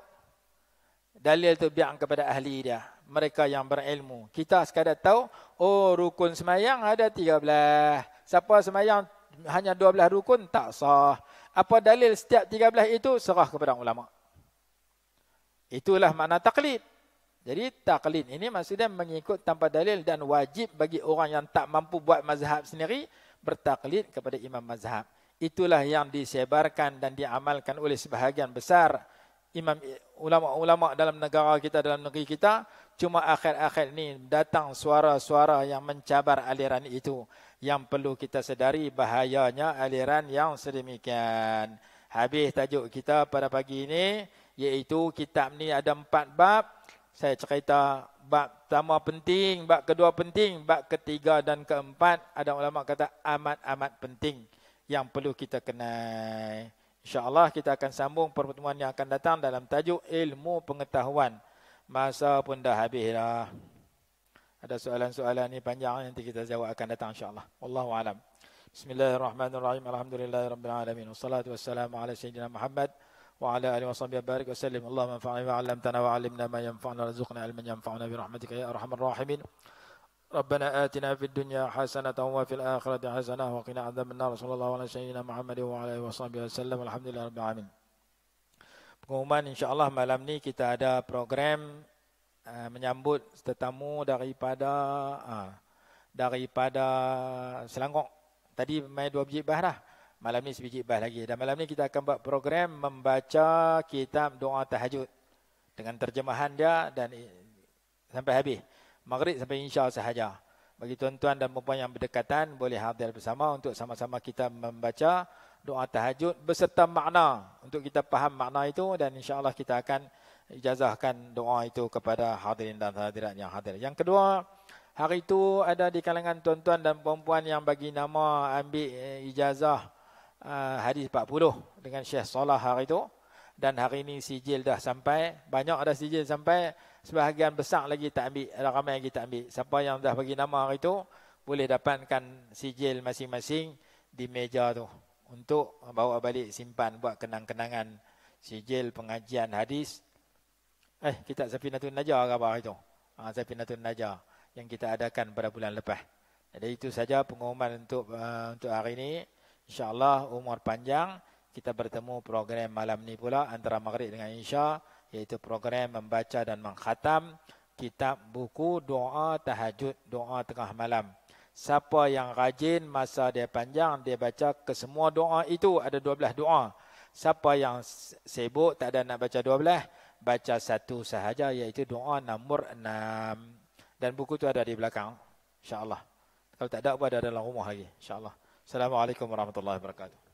Dalil itu biang kepada ahli dia. Mereka yang berilmu. Kita sekadar tahu, oh rukun semayang ada tiga belah. Siapa semayang hanya 12 rukun tak sah. Apa dalil setiap 13 itu serah kepada ulama. Itulah makna taklid. Jadi taklid ini maksudnya mengikut tanpa dalil dan wajib bagi orang yang tak mampu buat mazhab sendiri bertaklid kepada imam mazhab. Itulah yang disebarkan dan diamalkan oleh sebahagian besar imam ulama-ulama dalam negara kita dalam negeri kita cuma akhir-akhir ni datang suara-suara yang mencabar aliran itu yang perlu kita sedari bahayanya aliran yang sedemikian. Habis tajuk kita pada pagi ini iaitu kitab ni ada empat bab. Saya cerita bab pertama penting, bab kedua penting, bab ketiga dan keempat ada ulama kata amat-amat penting yang perlu kita kenal. InsyaAllah kita akan sambung pertemuan yang akan datang dalam tajuk ilmu pengetahuan. Masa pun dah habis dah. Ada soalan-soalan ni panjang nanti kita jawab akan datang insyaAllah. Wallahu'alam. Bismillahirrahmanirrahim. Alhamdulillahirrahmanirrahim. Wassalatu wassalamu ala Sayyidina Muhammad. Wa ala alihi wa sahbihi barik wa sallim. Allahumma anfa'na ma yanfa'una wa rzuqna 'ilman yanfa'una bi rahmatika ya arhamar rahimin. ربنا آتنا في الدنيا حسنة وفي الآخرة حسنة وقنا عذاب النار صلى الله عليه وسلم محمد وعلى وصحبه وسلم الحمد لله رب العالمين Pengumuman insyaAllah malam ni kita ada program uh, menyambut tetamu daripada uh, daripada Selangor. Tadi main dua biji bah dah. Malam ni sebiji bah lagi. Dan malam ni kita akan buat program membaca kitab doa tahajud. Dengan terjemahan dia dan sampai habis maghrib sampai insya sahaja. Bagi tuan-tuan dan perempuan yang berdekatan, boleh hadir bersama untuk sama-sama kita membaca doa tahajud beserta makna. Untuk kita faham makna itu dan insya Allah kita akan ijazahkan doa itu kepada hadirin dan hadirat yang hadir. Yang kedua, hari itu ada di kalangan tuan-tuan dan perempuan yang bagi nama ambil eh, ijazah eh, hadis 40 dengan Syekh Salah hari itu. Dan hari ini sijil dah sampai. Banyak ada sijil sampai sebahagian besar lagi tak ambil, ramai lagi tak ambil. Siapa yang dah bagi nama hari tu boleh dapatkan sijil masing-masing di meja tu untuk bawa balik simpan buat kenang-kenangan sijil pengajian hadis. Eh, kita Safinatun Najah ke apa hari tu? Ha, ah, Safinatun Najah yang kita adakan pada bulan lepas. Jadi itu saja pengumuman untuk uh, untuk hari ini. Insya Allah umur panjang. Kita bertemu program malam ni pula antara Maghrib dengan InsyaAllah iaitu program membaca dan mengkhatam kitab buku doa tahajud doa tengah malam. Siapa yang rajin masa dia panjang dia baca ke semua doa itu ada 12 doa. Siapa yang sibuk tak ada nak baca 12, baca satu sahaja iaitu doa nomor 6. Dan buku tu ada di belakang. Insya Allah Kalau tak ada pun ada dalam rumah lagi. InsyaAllah. Assalamualaikum warahmatullahi wabarakatuh.